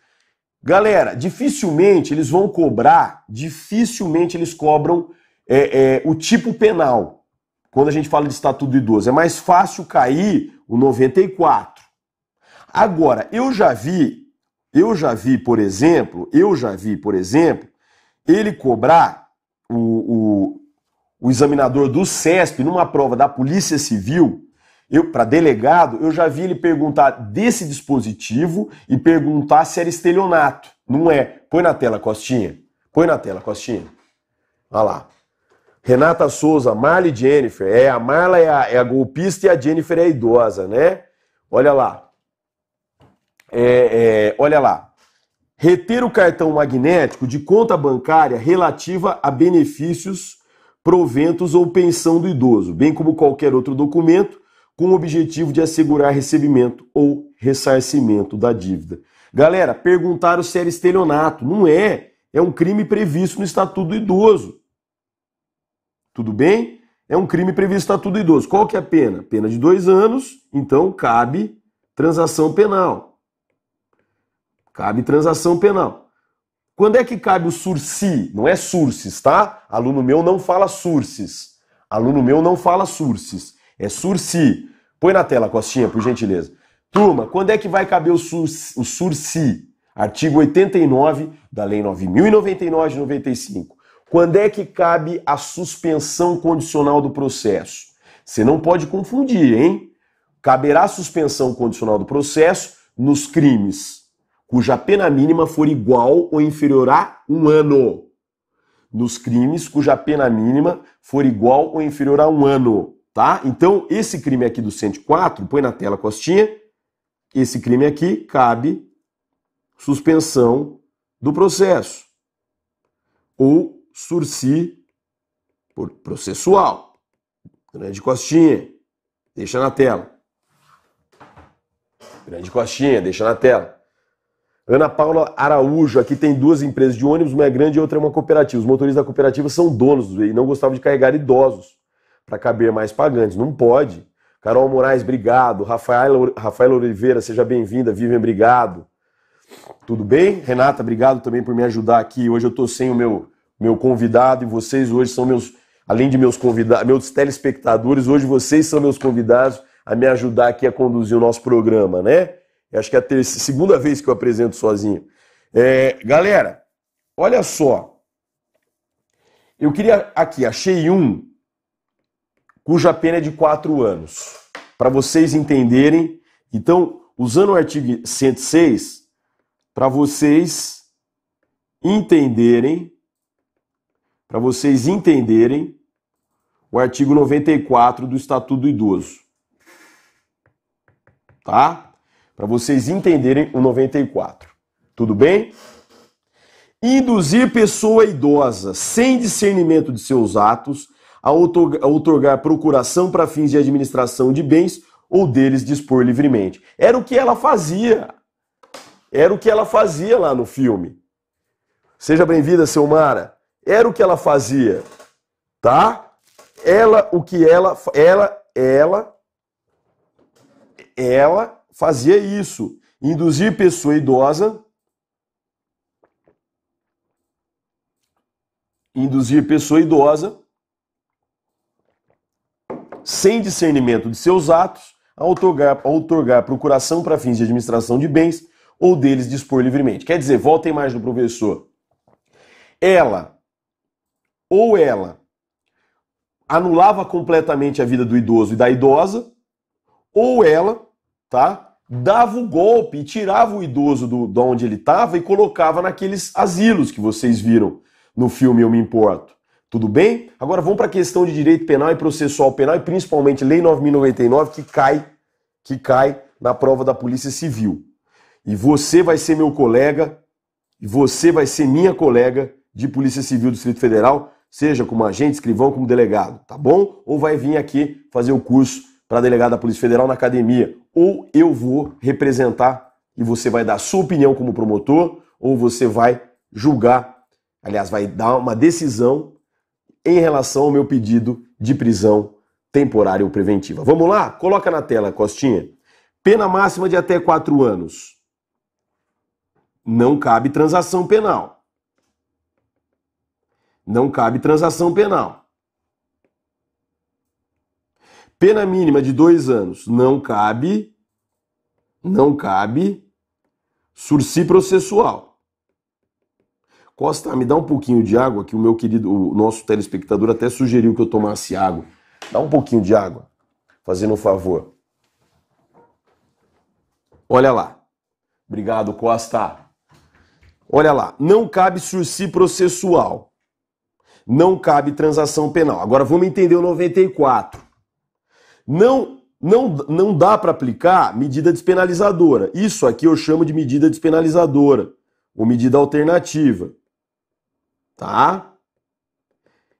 Galera, dificilmente eles vão cobrar, dificilmente eles cobram é, é, o tipo penal. Quando a gente fala de estatuto de idoso, é mais fácil cair o 94. Agora, eu já vi, eu já vi, por exemplo, eu já vi, por exemplo, ele cobrar o, o, o examinador do CESP numa prova da Polícia Civil eu para delegado, eu já vi ele perguntar desse dispositivo e perguntar se era estelionato. Não é. Põe na tela, Costinha. Põe na tela, Costinha. Olha lá. Renata Souza, Marla e Jennifer. É, a Marla é a, é a golpista e a Jennifer é a idosa, né? Olha lá. É, é, olha lá. Reter o cartão magnético de conta bancária relativa a benefícios, proventos ou pensão do idoso, bem como qualquer outro documento com o objetivo de assegurar recebimento ou ressarcimento da dívida. Galera, perguntaram se era estelionato. Não é. É um crime previsto no Estatuto do Idoso. Tudo bem? É um crime previsto no Estatuto do Idoso. Qual que é a pena? Pena de dois anos, então cabe transação penal. Cabe transação penal. Quando é que cabe o sursi? Não é sursis, tá? Aluno meu não fala sursis. Aluno meu não fala sursis. É Sursi. Põe na tela, Costinha, por gentileza. Turma, quando é que vai caber o, sur, o Sursi? Artigo 89 da Lei 9099 de 95. Quando é que cabe a suspensão condicional do processo? Você não pode confundir, hein? Caberá suspensão condicional do processo nos crimes cuja pena mínima for igual ou inferior a um ano. Nos crimes cuja pena mínima for igual ou inferior a um ano tá? Então, esse crime aqui do 104, põe na tela Costinha, esse crime aqui cabe suspensão do processo ou sursi por processual. Grande Costinha, deixa na tela. Grande Costinha, deixa na tela. Ana Paula Araújo, aqui tem duas empresas de ônibus, uma é grande e outra é uma cooperativa. Os motoristas da cooperativa são donos e não gostavam de carregar idosos para caber mais pagantes. Não pode. Carol Moraes, obrigado. Rafael, Rafaela Oliveira, seja bem-vinda. Vivian, obrigado. Tudo bem? Renata, obrigado também por me ajudar aqui. Hoje eu estou sem o meu, meu convidado e vocês hoje são meus, além de meus convidados, meus telespectadores, hoje vocês são meus convidados a me ajudar aqui a conduzir o nosso programa, né? Eu acho que é a segunda vez que eu apresento sozinho. É, galera, olha só. Eu queria aqui, achei um cuja pena é de quatro anos. Para vocês entenderem, então, usando o artigo 106, para vocês entenderem, para vocês entenderem o artigo 94 do Estatuto do Idoso. Tá? Para vocês entenderem o 94. Tudo bem? Induzir pessoa idosa sem discernimento de seus atos a outorgar procuração para fins de administração de bens ou deles dispor livremente. Era o que ela fazia. Era o que ela fazia lá no filme. Seja bem-vinda, Mara Era o que ela fazia, tá? Ela, o que ela, ela, ela, ela fazia isso. Induzir pessoa idosa induzir pessoa idosa sem discernimento de seus atos, a otorgar, a procuração para fins de administração de bens ou deles dispor livremente. Quer dizer, voltem mais no professor. Ela ou ela anulava completamente a vida do idoso e da idosa, ou ela, tá? Dava o golpe e tirava o idoso do, de onde ele estava e colocava naqueles asilos que vocês viram no filme Eu Me Importo. Tudo bem? Agora vamos para a questão de direito penal e processual penal e principalmente Lei 9099 que cai que cai na prova da Polícia Civil. E você vai ser meu colega e você vai ser minha colega de Polícia Civil do Distrito Federal, seja como agente, escrivão, como delegado, tá bom? Ou vai vir aqui fazer o curso para delegado da Polícia Federal na academia, ou eu vou representar e você vai dar sua opinião como promotor, ou você vai julgar, aliás, vai dar uma decisão em relação ao meu pedido de prisão temporária ou preventiva. Vamos lá? Coloca na tela, Costinha. Pena máxima de até quatro anos. Não cabe transação penal. Não cabe transação penal. Pena mínima de dois anos. Não cabe. Não cabe sursi processual. Costa, me dá um pouquinho de água, que o meu querido, o nosso telespectador até sugeriu que eu tomasse água. Dá um pouquinho de água, fazendo um favor. Olha lá. Obrigado, Costa. Olha lá, não cabe surci processual. Não cabe transação penal. Agora vamos entender o 94. Não não, não dá para aplicar medida despenalizadora. Isso aqui eu chamo de medida despenalizadora ou medida alternativa tá?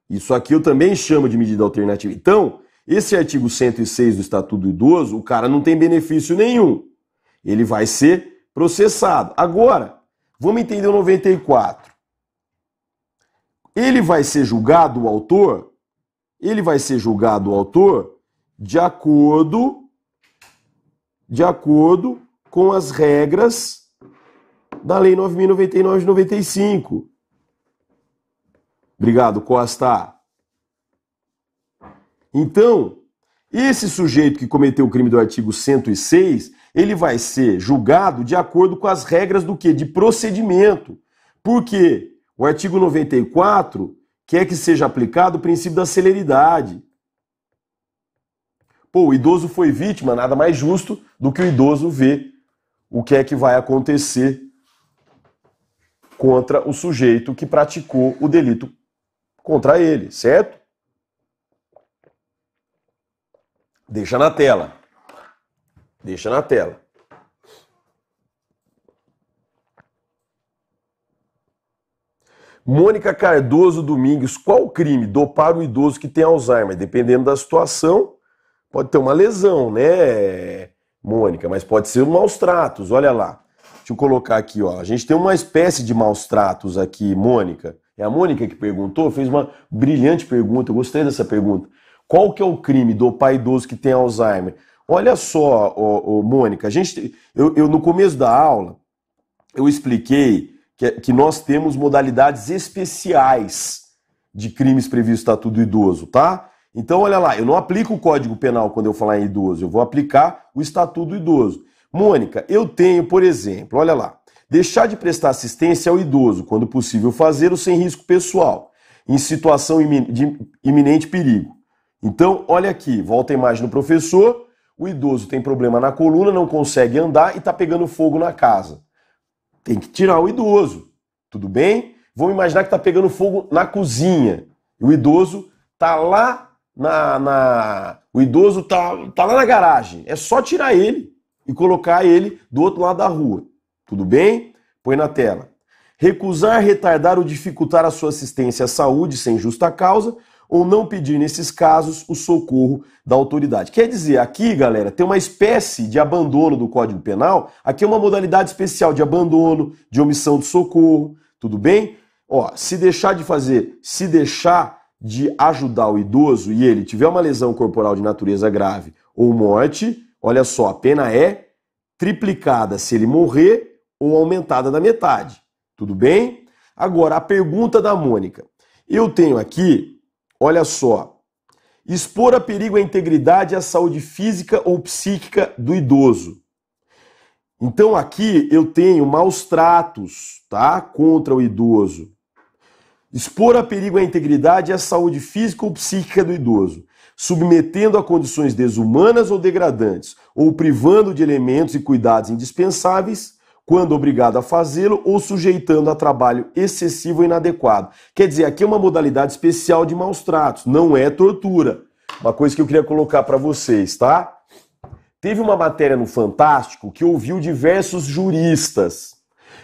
Isso aqui eu também chamo de medida alternativa. Então, esse artigo 106 do Estatuto do Idoso, o cara não tem benefício nenhum. Ele vai ser processado. Agora, vamos entender o 94. Ele vai ser julgado, o autor, ele vai ser julgado, o autor, de acordo de acordo com as regras da Lei 9.099 de 95. Obrigado, Costa. Então, esse sujeito que cometeu o crime do artigo 106, ele vai ser julgado de acordo com as regras do que? De procedimento. Por quê? O artigo 94 quer que seja aplicado o princípio da celeridade. Pô, o idoso foi vítima, nada mais justo do que o idoso ver o que é que vai acontecer contra o sujeito que praticou o delito contra ele, certo? Deixa na tela. Deixa na tela. Mônica Cardoso Domingues, qual o crime? Dopar um idoso que tem Alzheimer, dependendo da situação, pode ter uma lesão, né, Mônica? Mas pode ser maus tratos, olha lá. Deixa eu colocar aqui, ó. A gente tem uma espécie de maus tratos aqui, Mônica. É a Mônica que perguntou, fez uma brilhante pergunta, eu gostei dessa pergunta. Qual que é o crime do pai idoso que tem Alzheimer? Olha só, Mônica, a gente, eu, eu, no começo da aula eu expliquei que, que nós temos modalidades especiais de crimes previstos no Estatuto do Idoso, tá? Então, olha lá, eu não aplico o Código Penal quando eu falar em idoso, eu vou aplicar o Estatuto do Idoso. Mônica, eu tenho, por exemplo, olha lá, Deixar de prestar assistência ao idoso, quando possível fazê-lo sem risco pessoal, em situação de iminente perigo. Então, olha aqui, volta a imagem do professor. O idoso tem problema na coluna, não consegue andar e está pegando fogo na casa. Tem que tirar o idoso, tudo bem? Vamos imaginar que está pegando fogo na cozinha. o idoso está lá na, na, O idoso está tá lá na garagem. É só tirar ele e colocar ele do outro lado da rua. Tudo bem? Põe na tela. Recusar, retardar ou dificultar a sua assistência à saúde sem justa causa ou não pedir, nesses casos, o socorro da autoridade. Quer dizer, aqui, galera, tem uma espécie de abandono do Código Penal. Aqui é uma modalidade especial de abandono, de omissão de socorro. Tudo bem? Ó, se deixar de fazer, se deixar de ajudar o idoso e ele tiver uma lesão corporal de natureza grave ou morte, olha só, a pena é triplicada se ele morrer ou aumentada da metade. Tudo bem? Agora, a pergunta da Mônica. Eu tenho aqui, olha só, expor a perigo à integridade e à saúde física ou psíquica do idoso. Então aqui eu tenho maus tratos, tá? Contra o idoso. Expor a perigo à integridade e à saúde física ou psíquica do idoso, submetendo a condições desumanas ou degradantes, ou privando de elementos e cuidados indispensáveis quando obrigado a fazê-lo ou sujeitando a trabalho excessivo ou inadequado. Quer dizer, aqui é uma modalidade especial de maus tratos, não é tortura. Uma coisa que eu queria colocar para vocês, tá? Teve uma matéria no Fantástico que ouviu diversos juristas.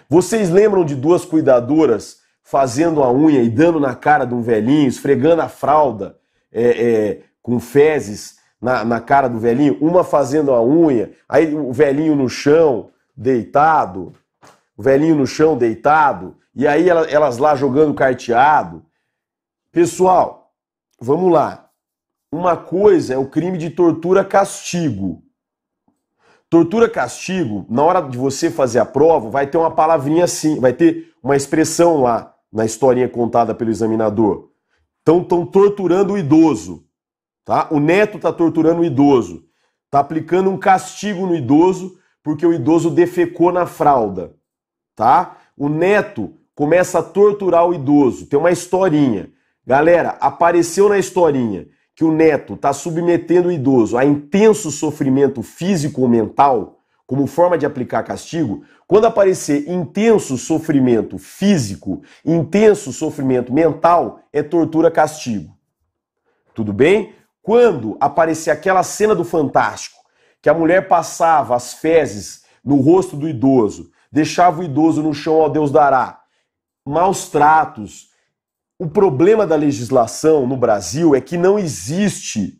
Vocês lembram de duas cuidadoras fazendo a unha e dando na cara de um velhinho, esfregando a fralda é, é, com fezes na, na cara do velhinho? Uma fazendo a unha, aí o velhinho no chão, deitado, o velhinho no chão deitado, e aí elas lá jogando carteado. Pessoal, vamos lá. Uma coisa é o crime de tortura castigo. Tortura castigo, na hora de você fazer a prova, vai ter uma palavrinha assim, vai ter uma expressão lá na historinha contada pelo examinador. Então estão torturando o idoso, tá? O neto está torturando o idoso, está aplicando um castigo no idoso porque o idoso defecou na fralda, tá? O neto começa a torturar o idoso. Tem uma historinha. Galera, apareceu na historinha que o neto está submetendo o idoso a intenso sofrimento físico ou mental como forma de aplicar castigo, quando aparecer intenso sofrimento físico, intenso sofrimento mental, é tortura castigo. Tudo bem? Quando aparecer aquela cena do fantástico que a mulher passava as fezes no rosto do idoso, deixava o idoso no chão ao Deus dará. Maus tratos. O problema da legislação no Brasil é que não existe,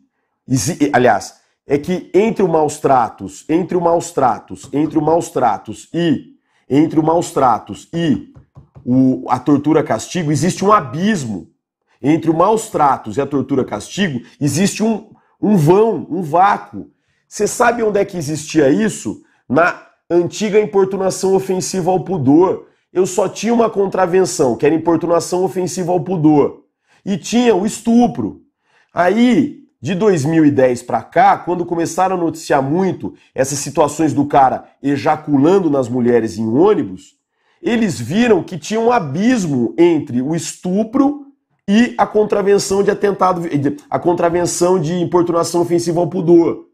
aliás, é que entre o maus tratos, entre o maus tratos, entre o maus tratos e entre o maus tratos e o, a tortura castigo existe um abismo. Entre o maus tratos e a tortura castigo existe um, um vão, um vácuo. Você sabe onde é que existia isso? Na antiga importunação ofensiva ao pudor. Eu só tinha uma contravenção, que era importunação ofensiva ao pudor. E tinha o estupro. Aí, de 2010 para cá, quando começaram a noticiar muito essas situações do cara ejaculando nas mulheres em ônibus, eles viram que tinha um abismo entre o estupro e a contravenção de atentado, a contravenção de importunação ofensiva ao pudor.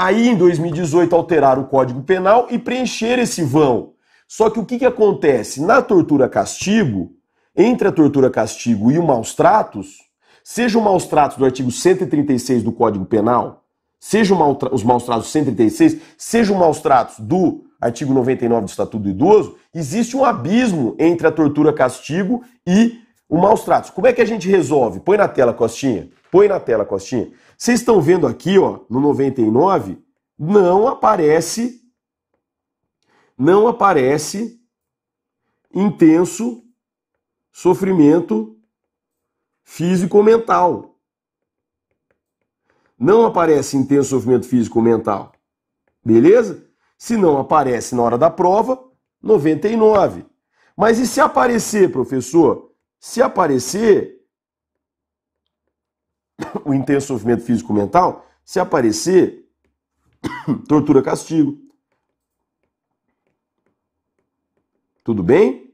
Aí, em 2018, alterar o Código Penal e preencher esse vão. Só que o que, que acontece? Na tortura-castigo, entre a tortura-castigo e o maus-tratos, seja o maus-tratos do artigo 136 do Código Penal, seja os maus-tratos do 136, seja o maus-tratos do artigo 99 do Estatuto do Idoso, existe um abismo entre a tortura-castigo e o maus tratos, como é que a gente resolve? Põe na tela, Costinha. Põe na tela, Costinha. Vocês estão vendo aqui, ó, no 99, não aparece não aparece intenso sofrimento físico mental. Não aparece intenso sofrimento físico mental. Beleza? Se não aparece na hora da prova, 99. Mas e se aparecer, professor, se aparecer [COUGHS] o intenso sofrimento físico mental, se aparecer [COUGHS] tortura, castigo. Tudo bem?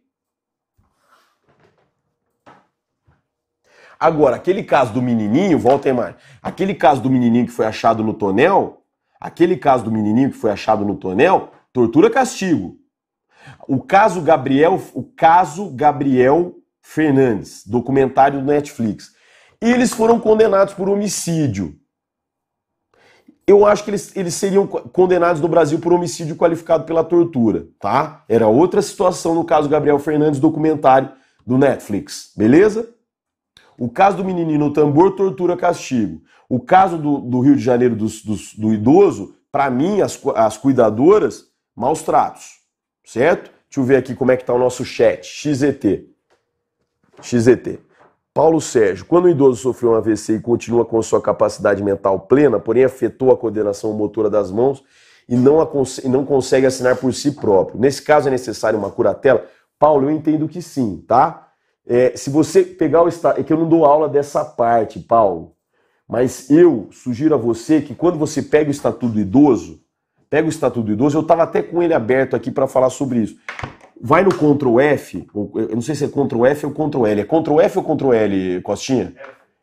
Agora, aquele caso do menininho, volta aí imagem. Aquele caso do menininho que foi achado no tonel, aquele caso do menininho que foi achado no tonel, tortura, castigo. O caso Gabriel, o caso Gabriel Fernandes, documentário do Netflix. E eles foram condenados por homicídio. Eu acho que eles, eles seriam condenados no Brasil por homicídio qualificado pela tortura, tá? Era outra situação no caso Gabriel Fernandes, documentário do Netflix, beleza? O caso do menininho no tambor, tortura, castigo. O caso do, do Rio de Janeiro dos, dos, do idoso, para mim, as, as cuidadoras, maus tratos, certo? Deixa eu ver aqui como é que tá o nosso chat, XET. XZT. Paulo Sérgio, quando o idoso sofreu um AVC e continua com sua capacidade mental plena, porém afetou a coordenação motora das mãos e não, a, e não consegue assinar por si próprio. Nesse caso é necessário uma curatela? Paulo, eu entendo que sim, tá? É, se você pegar o estado. É que eu não dou aula dessa parte, Paulo. Mas eu sugiro a você que quando você pega o Estatuto do Idoso, pega o Estatuto do Idoso, eu estava até com ele aberto aqui para falar sobre isso. Vai no Ctrl F, ou, eu não sei se é Ctrl F ou Ctrl L. É Ctrl F ou Ctrl L, Costinha?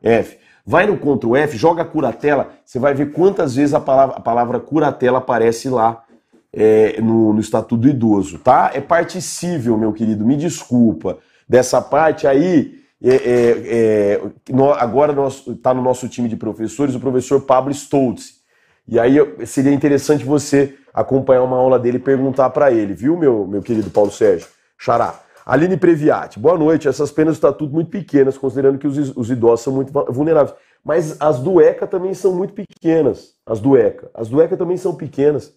F. F. Vai no Ctrl F, joga curatela, você vai ver quantas vezes a palavra, a palavra curatela aparece lá é, no, no Estatuto do Idoso, tá? É particível, meu querido, me desculpa. Dessa parte aí, é, é, é, agora está no nosso time de professores o professor Pablo Stoltz. E aí seria interessante você acompanhar uma aula dele e perguntar para ele, viu, meu, meu querido Paulo Sérgio? Xará. Aline Previati, boa noite. Essas penas tá do estatuto muito pequenas, considerando que os, os idosos são muito vulneráveis. Mas as do ECA também são muito pequenas. As do ECA. As do ECA também são pequenas.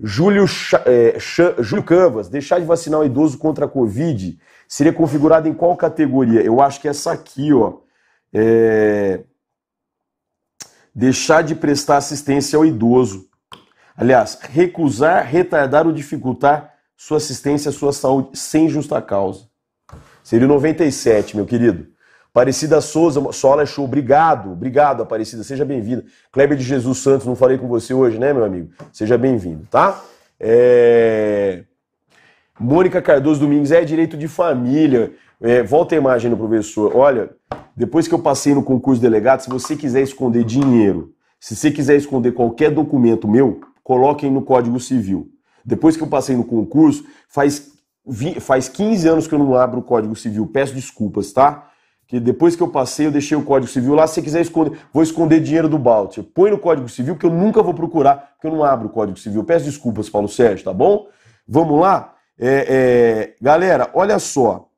Júlio, é, Júlio Canvas, deixar de vacinar o idoso contra a Covid seria configurado em qual categoria? Eu acho que essa aqui, ó. É deixar de prestar assistência ao idoso. Aliás, recusar, retardar ou dificultar sua assistência à sua saúde sem justa causa. Seria 97, meu querido. Aparecida Souza, Sola é Show, obrigado, obrigado, Aparecida, seja bem-vinda. Kleber de Jesus Santos, não falei com você hoje, né, meu amigo? Seja bem-vindo, tá? É... Mônica Cardoso Domingos, é direito de família. É, volta a imagem do professor. Olha, depois que eu passei no concurso delegado, se você quiser esconder dinheiro, se você quiser esconder qualquer documento meu, coloquem no Código Civil. Depois que eu passei no concurso, faz, faz 15 anos que eu não abro o Código Civil. Peço desculpas, tá? Que depois que eu passei, eu deixei o Código Civil lá. Se você quiser esconder, vou esconder dinheiro do balde. Põe no Código Civil, que eu nunca vou procurar, porque eu não abro o Código Civil. Peço desculpas, Paulo Sérgio, tá bom? Vamos lá? É, é... Galera, olha só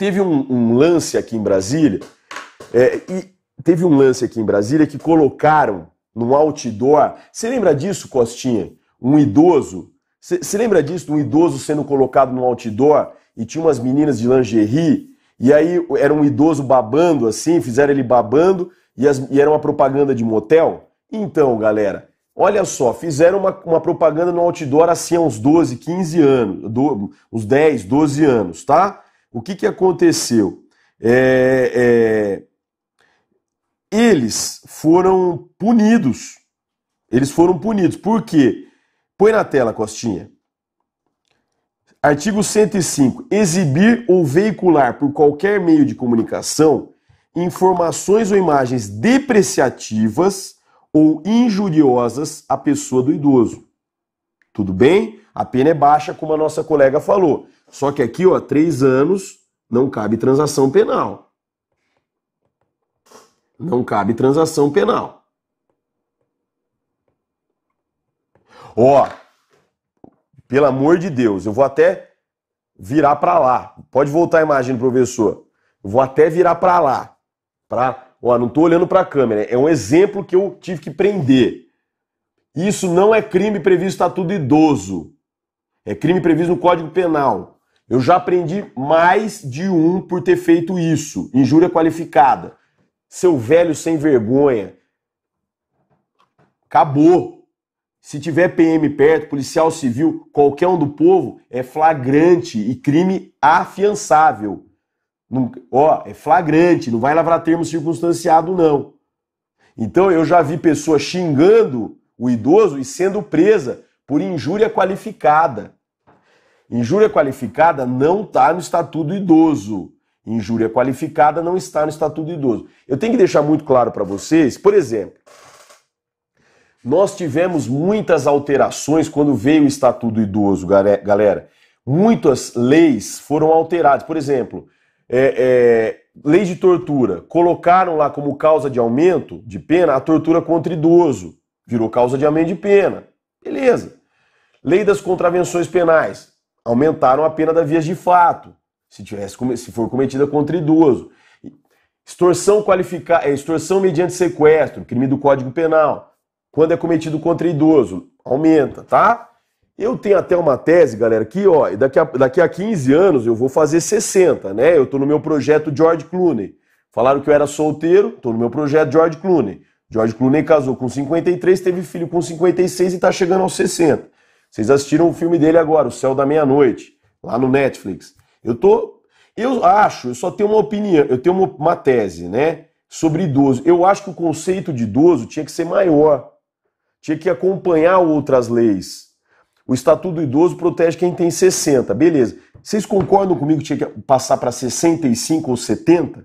teve um, um lance aqui em Brasília, é, e teve um lance aqui em Brasília que colocaram num outdoor. Você lembra disso, Costinha? Um idoso. Você lembra disso? de Um idoso sendo colocado num outdoor e tinha umas meninas de lingerie. E aí era um idoso babando assim, fizeram ele babando e, as, e era uma propaganda de motel. Então, galera, olha só, fizeram uma, uma propaganda no outdoor assim há uns 12, 15 anos, do, uns 10, 12 anos, tá? O que, que aconteceu? É, é, eles foram punidos. Eles foram punidos. Por quê? Põe na tela, Costinha. Artigo 105. Exibir ou veicular por qualquer meio de comunicação informações ou imagens depreciativas ou injuriosas à pessoa do idoso. Tudo bem? A pena é baixa, como a nossa colega falou. Só que aqui, ó, três anos não cabe transação penal. Não cabe transação penal. Ó, pelo amor de Deus, eu vou até virar para lá. Pode voltar a imagem professor. Eu vou até virar para lá. Pra... Ó, não tô olhando para a câmera. É um exemplo que eu tive que prender. Isso não é crime previsto no Estatuto Idoso. É crime previsto no Código Penal. Eu já aprendi mais de um por ter feito isso. Injúria qualificada. Seu velho sem vergonha. Acabou. Se tiver PM perto, policial civil, qualquer um do povo, é flagrante e crime afiançável. ó, é flagrante, não vai lavrar termo circunstanciado, não. Então eu já vi pessoa xingando o idoso e sendo presa por injúria qualificada. Injúria qualificada não está no Estatuto Idoso. Injúria qualificada não está no Estatuto Idoso. Eu tenho que deixar muito claro para vocês, por exemplo, nós tivemos muitas alterações quando veio o Estatuto Idoso, galera. Muitas leis foram alteradas. Por exemplo, é, é, lei de tortura. Colocaram lá como causa de aumento de pena a tortura contra idoso. Virou causa de aumento de pena. Beleza. Lei das contravenções penais aumentaram a pena da vias de fato, se, tivesse, se for cometida contra idoso. Extorsão qualificada, é, extorsão mediante sequestro, crime do Código Penal, quando é cometido contra idoso, aumenta, tá? Eu tenho até uma tese, galera, que ó, daqui a, daqui a 15 anos eu vou fazer 60, né? Eu tô no meu projeto George Clooney. Falaram que eu era solteiro, tô no meu projeto George Clooney. George Clooney casou com 53, teve filho com 56 e tá chegando aos 60. Vocês assistiram o filme dele agora, O Céu da Meia-Noite, lá no Netflix. Eu tô. Eu acho, eu só tenho uma opinião, eu tenho uma, uma tese, né? Sobre idoso. Eu acho que o conceito de idoso tinha que ser maior. Tinha que acompanhar outras leis. O Estatuto do Idoso protege quem tem 60, beleza. Vocês concordam comigo que tinha que passar para 65 ou 70?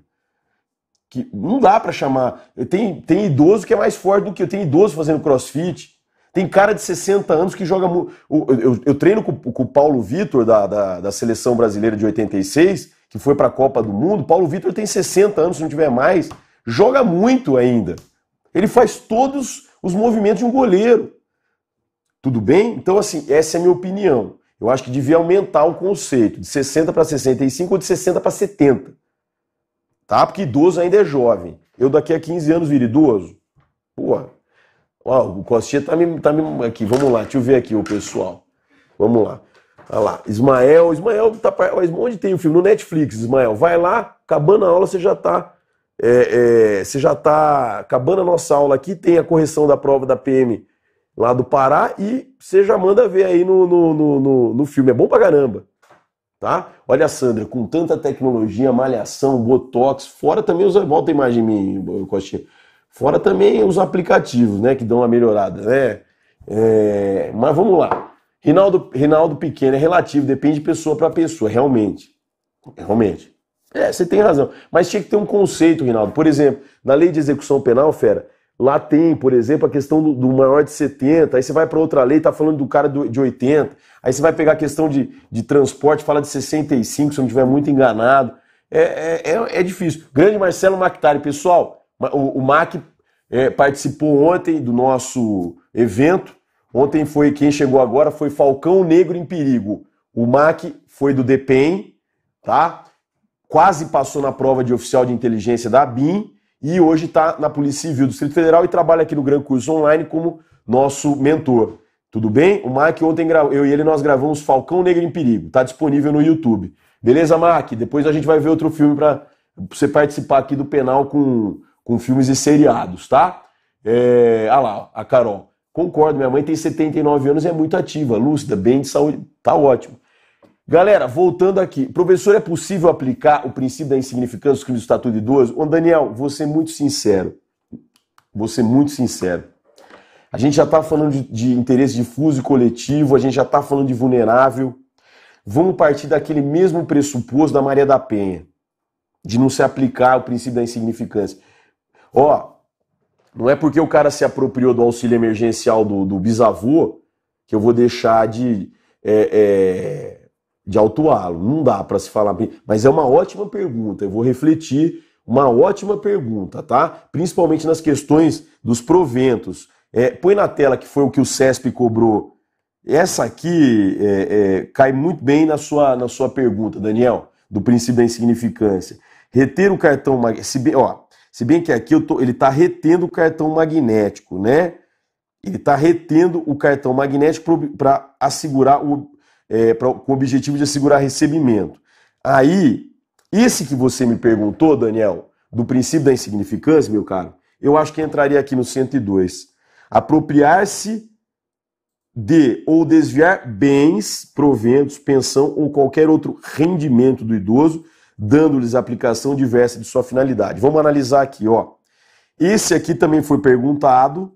Que não dá para chamar. Tem, tem idoso que é mais forte do que eu. Tem idoso fazendo crossfit. Tem cara de 60 anos que joga. Eu, eu, eu treino com, com, o Paulo Vitor, da, da, da, seleção brasileira de 86, que foi para a Copa do Mundo. Paulo Vitor tem 60 anos, se não tiver mais. Joga muito ainda. Ele faz todos os movimentos de um goleiro. Tudo bem? Então, assim, essa é a minha opinião. Eu acho que devia aumentar o conceito de 60 para 65 ou de 60 para 70. Tá? Porque idoso ainda é jovem. Eu daqui a 15 anos viro idoso. Porra, Ó, o Costinha tá me, tá me. Aqui, vamos lá, deixa eu ver aqui o pessoal. Vamos lá. Olha lá, Ismael, Ismael, tá, onde tem o filme? No Netflix, Ismael. Vai lá, acabando a aula, você já tá. É, é, você já tá acabando a nossa aula aqui, tem a correção da prova da PM lá do Pará e você já manda ver aí no, no, no, no, no filme. É bom pra caramba. Tá? Olha Sandra, com tanta tecnologia, malhação, botox, fora também os... Volta a imagem mim, Costinha. Fora também os aplicativos, né, que dão uma melhorada, né? É, mas vamos lá. Rinaldo, Rinaldo pequeno é relativo, depende de pessoa para pessoa, realmente. Realmente. É, você tem razão. Mas tinha que ter um conceito, Rinaldo. Por exemplo, na lei de execução penal, fera, lá tem, por exemplo, a questão do, do maior de 70, aí você vai para outra lei, tá falando do cara do, de 80, aí você vai pegar a questão de, de transporte, fala de 65, se eu não estiver muito enganado. É, é, é, é difícil. Grande Marcelo Mactari, pessoal, o, o MAC é, participou ontem do nosso evento. Ontem foi quem chegou agora foi Falcão Negro em Perigo. O MAC foi do DPEM, tá? Quase passou na prova de oficial de inteligência da BIM e hoje está na Polícia Civil do Distrito Federal e trabalha aqui no Gran Curso Online como nosso mentor. Tudo bem? O Mark ontem eu e ele nós gravamos Falcão Negro em Perigo. Tá disponível no YouTube. Beleza, Mark? Depois a gente vai ver outro filme para você participar aqui do penal com com filmes e seriados, tá? É, ah lá, a Carol. Concordo, minha mãe tem 79 anos e é muito ativa, lúcida, bem de saúde, tá ótimo. Galera, voltando aqui. Professor, é possível aplicar o princípio da insignificância dos crimes do Estatuto de Idoso? Ô, Daniel, vou ser muito sincero. Vou ser muito sincero. A gente já está falando de, de, interesse difuso e coletivo, a gente já está falando de vulnerável. Vamos partir daquele mesmo pressuposto da Maria da Penha, de não se aplicar o princípio da insignificância. Ó, não é porque o cara se apropriou do auxílio emergencial do, do bisavô que eu vou deixar de, é, é, de autuá-lo. Não dá para se falar. Mas é uma ótima pergunta, eu vou refletir. Uma ótima pergunta, tá? Principalmente nas questões dos proventos. É, põe na tela que foi o que o CESP cobrou. Essa aqui é, é, cai muito bem na sua, na sua pergunta, Daniel, do princípio da insignificância. Reter o cartão. Se bem, ó, se bem que aqui tô, ele está retendo o cartão magnético, né? Ele está retendo o cartão magnético para assegurar o, é, pra, com o objetivo de assegurar recebimento. Aí, esse que você me perguntou, Daniel, do princípio da insignificância, meu caro, eu acho que entraria aqui no 102. Apropriar-se de ou desviar bens, proventos, pensão ou qualquer outro rendimento do idoso dando-lhes aplicação diversa de sua finalidade. Vamos analisar aqui, ó. Esse aqui também foi perguntado.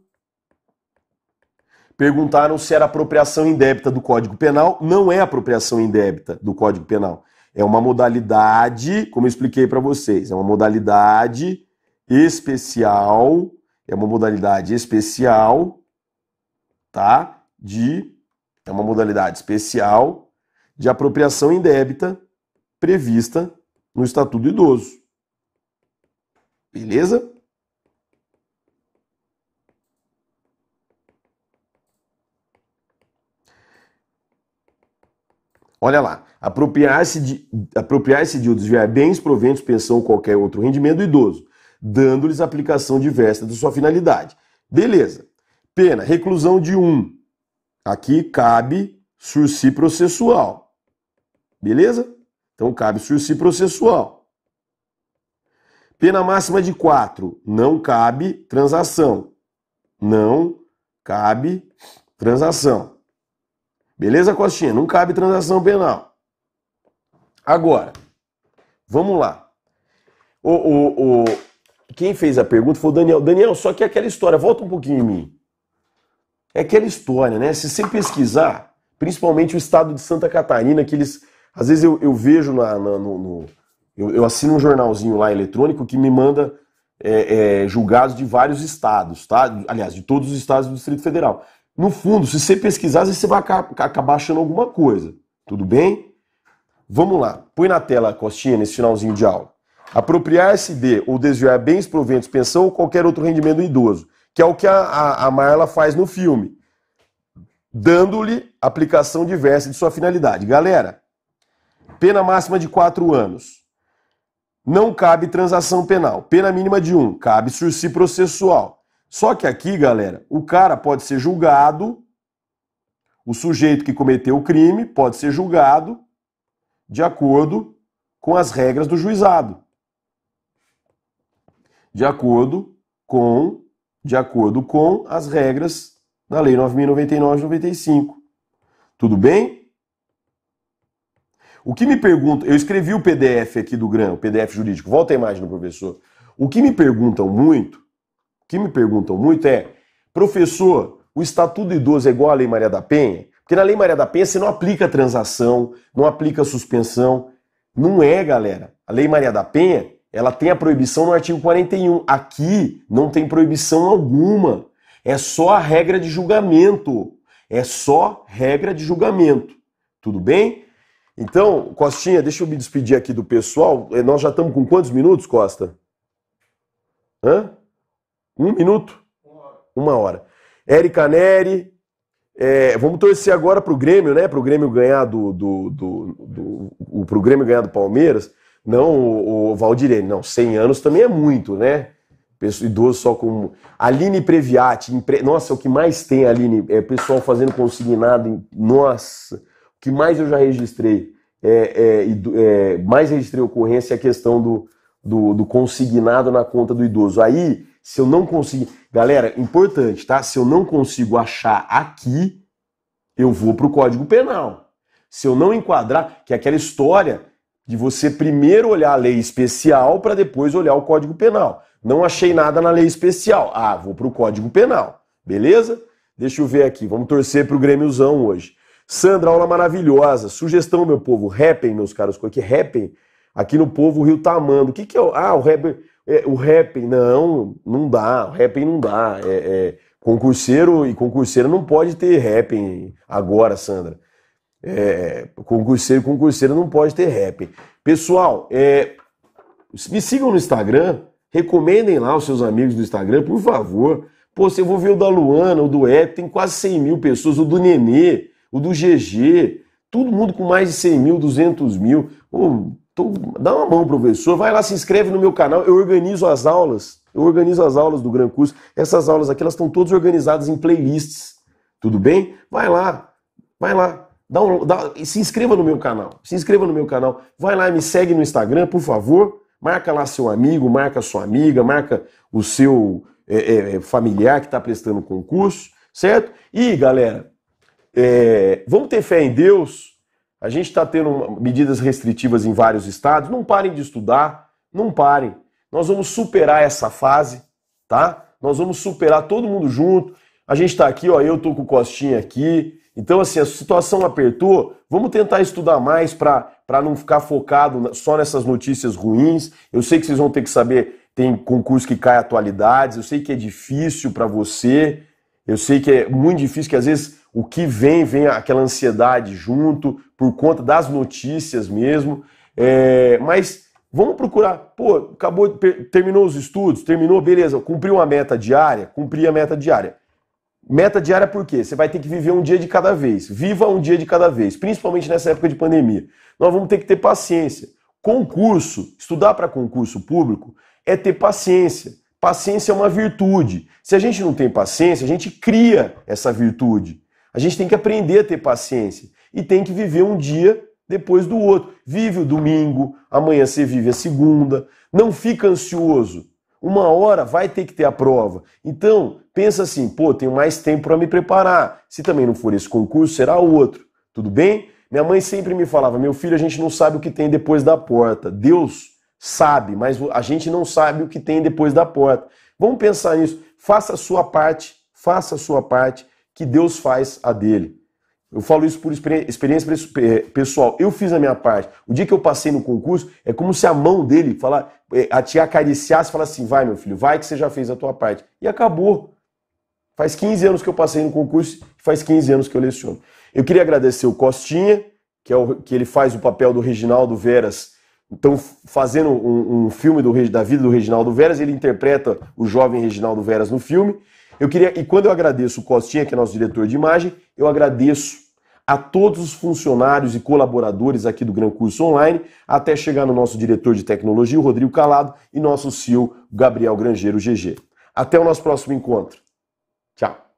Perguntaram se era apropriação indébita do Código Penal. Não é apropriação indébita do Código Penal. É uma modalidade, como eu expliquei para vocês, é uma modalidade especial, é uma modalidade especial, tá? De é uma modalidade especial de apropriação indébita prevista no Estatuto do Idoso. Beleza? Olha lá, apropriar-se de, apropriar-se de ou desviar bens, proventos, pensão ou qualquer outro rendimento do idoso, dando-lhes aplicação diversa de sua finalidade. Beleza. Pena, reclusão de um. Aqui cabe surci processual. Beleza? Então cabe sursi processual. Pena máxima de 4. Não cabe transação. Não cabe transação. Beleza, Costinha? Não cabe transação penal. Agora, vamos lá. O, o, o, quem fez a pergunta foi o Daniel. Daniel, só que é aquela história, volta um pouquinho em mim. É aquela história, né? Se você pesquisar, principalmente o estado de Santa Catarina, que eles às vezes eu, eu vejo na, na no, no eu, eu, assino um jornalzinho lá eletrônico que me manda é, é, julgados de vários estados, tá? Aliás, de todos os estados do Distrito Federal. No fundo, se você pesquisar, você vai acabar achando alguma coisa. Tudo bem? Vamos lá. Põe na tela, Costinha, nesse finalzinho de aula. Apropriar-se de ou desviar bens, proventos, pensão ou qualquer outro rendimento idoso, que é o que a, a, a Marla faz no filme, dando-lhe aplicação diversa de sua finalidade. Galera, Pena máxima de 4 anos. Não cabe transação penal. Pena mínima de 1. Um. Cabe surci processual. Só que aqui, galera, o cara pode ser julgado, o sujeito que cometeu o crime pode ser julgado de acordo com as regras do juizado. De acordo com, de acordo com as regras da Lei 9.099 e 95. Tudo bem? O que me pergunta, eu escrevi o PDF aqui do GRAM, o PDF jurídico, volta a imagem do professor. O que me perguntam muito, o que me perguntam muito é, professor, o Estatuto do Idoso é igual à Lei Maria da Penha? Porque na Lei Maria da Penha você não aplica transação, não aplica suspensão. Não é, galera. A Lei Maria da Penha, ela tem a proibição no artigo 41. Aqui não tem proibição alguma. É só a regra de julgamento. É só regra de julgamento. Tudo bem? Então, Costinha, deixa eu me despedir aqui do pessoal. Eh, nós já estamos com quantos minutos, Costa? Hã? Um minuto? Uma hora. Uma Érica Neri. É, vamos torcer agora para o Grêmio, né? Para o Grêmio ganhar do, do, do, do, do pro Grêmio ganhar do Palmeiras. Não, o, o Valdirene, não. 100 anos também é muito, né? idoso só com. Aline Previati, nossa, o que mais tem, Aline, é pessoal fazendo consignado. Em... Nossa, que mais eu já registrei, é, é, é, mais registrei ocorrência é a questão do, do, do, consignado na conta do idoso. Aí, se eu não conseguir. Galera, importante, tá? Se eu não consigo achar aqui, eu vou para o Código Penal. Se eu não enquadrar, que é aquela história de você primeiro olhar a lei especial para depois olhar o Código Penal. Não achei nada na lei especial. Ah, vou para o Código Penal. Beleza? Deixa eu ver aqui. Vamos torcer para o Grêmiozão hoje. Sandra, aula maravilhosa. Sugestão, meu povo. Rappen, meus caros, é que é rappen. Aqui no povo, o Rio tá amando. O que que é? Ah, o rappen. É, o rappen, não, não dá. O rappen não dá. É, é, concurseiro e concurseira não pode ter rappen agora, Sandra. É, concurseiro e concurseira não pode ter rappen. Pessoal, é, me sigam no Instagram. Recomendem lá os seus amigos do Instagram, por favor. Pô, você eu vou ver o da Luana, o do Eco, tem quase 100 mil pessoas, o do Nenê o do GG, todo mundo com mais de 100 mil, 200 mil. tô... dá uma mão, professor, vai lá, se inscreve no meu canal, eu organizo as aulas, eu organizo as aulas do Gran Curso. Essas aulas aqui, elas estão todas organizadas em playlists, tudo bem? Vai lá, vai lá. Dá um, dá... se inscreva no meu canal, se inscreva no meu canal, vai lá me segue no Instagram, por favor, marca lá seu amigo, marca sua amiga, marca o seu é, é, é familiar que está prestando concurso, certo? E galera, é, vamos ter fé em Deus. A gente está tendo medidas restritivas em vários estados. Não parem de estudar, não parem. Nós vamos superar essa fase, tá? Nós vamos superar todo mundo junto. A gente está aqui, ó, eu tô com o Costinha aqui. Então, assim, a situação apertou. Vamos tentar estudar mais para não ficar focado só nessas notícias ruins. Eu sei que vocês vão ter que saber, tem concurso que cai atualidades. Eu sei que é difícil para você. Eu sei que é muito difícil, que às vezes o que vem, vem aquela ansiedade junto, por conta das notícias mesmo. É, mas vamos procurar, pô, acabou, terminou os estudos, terminou, beleza, cumpriu uma meta diária, cumpri a meta diária. Meta diária por quê? Você vai ter que viver um dia de cada vez. Viva um dia de cada vez, principalmente nessa época de pandemia. Nós vamos ter que ter paciência. Concurso, estudar para concurso público é ter paciência. Paciência é uma virtude. Se a gente não tem paciência, a gente cria essa virtude. A gente tem que aprender a ter paciência e tem que viver um dia depois do outro. Vive o domingo, amanhã você vive a segunda. Não fica ansioso. Uma hora vai ter que ter a prova. Então, pensa assim: pô, tenho mais tempo para me preparar. Se também não for esse concurso, será outro. Tudo bem? Minha mãe sempre me falava: meu filho, a gente não sabe o que tem depois da porta. Deus sabe, mas a gente não sabe o que tem depois da porta. Vamos pensar nisso. Faça a sua parte, faça a sua parte que Deus faz a dele. Eu falo isso por experiência eh, pessoal. Eu fiz a minha parte. O dia que eu passei no concurso, é como se a mão dele falar, eh, a te acariciasse e falasse assim: vai, meu filho, vai que você já fez a tua parte. E acabou. Faz 15 anos que eu passei no concurso, faz 15 anos que eu leciono. Eu queria agradecer o Costinha, que, é o, que ele faz o papel do Reginaldo Veras. Então, fazendo um, um filme do, da vida do Reginaldo Veras, ele interpreta o jovem Reginaldo Veras no filme. Eu queria, e quando eu agradeço o Costinha, que é nosso diretor de imagem, eu agradeço a todos os funcionários e colaboradores aqui do Gran Curso Online, até chegar no nosso diretor de tecnologia, o Rodrigo Calado, e nosso CEO, Gabriel Grangeiro GG. Até o nosso próximo encontro. Tchau.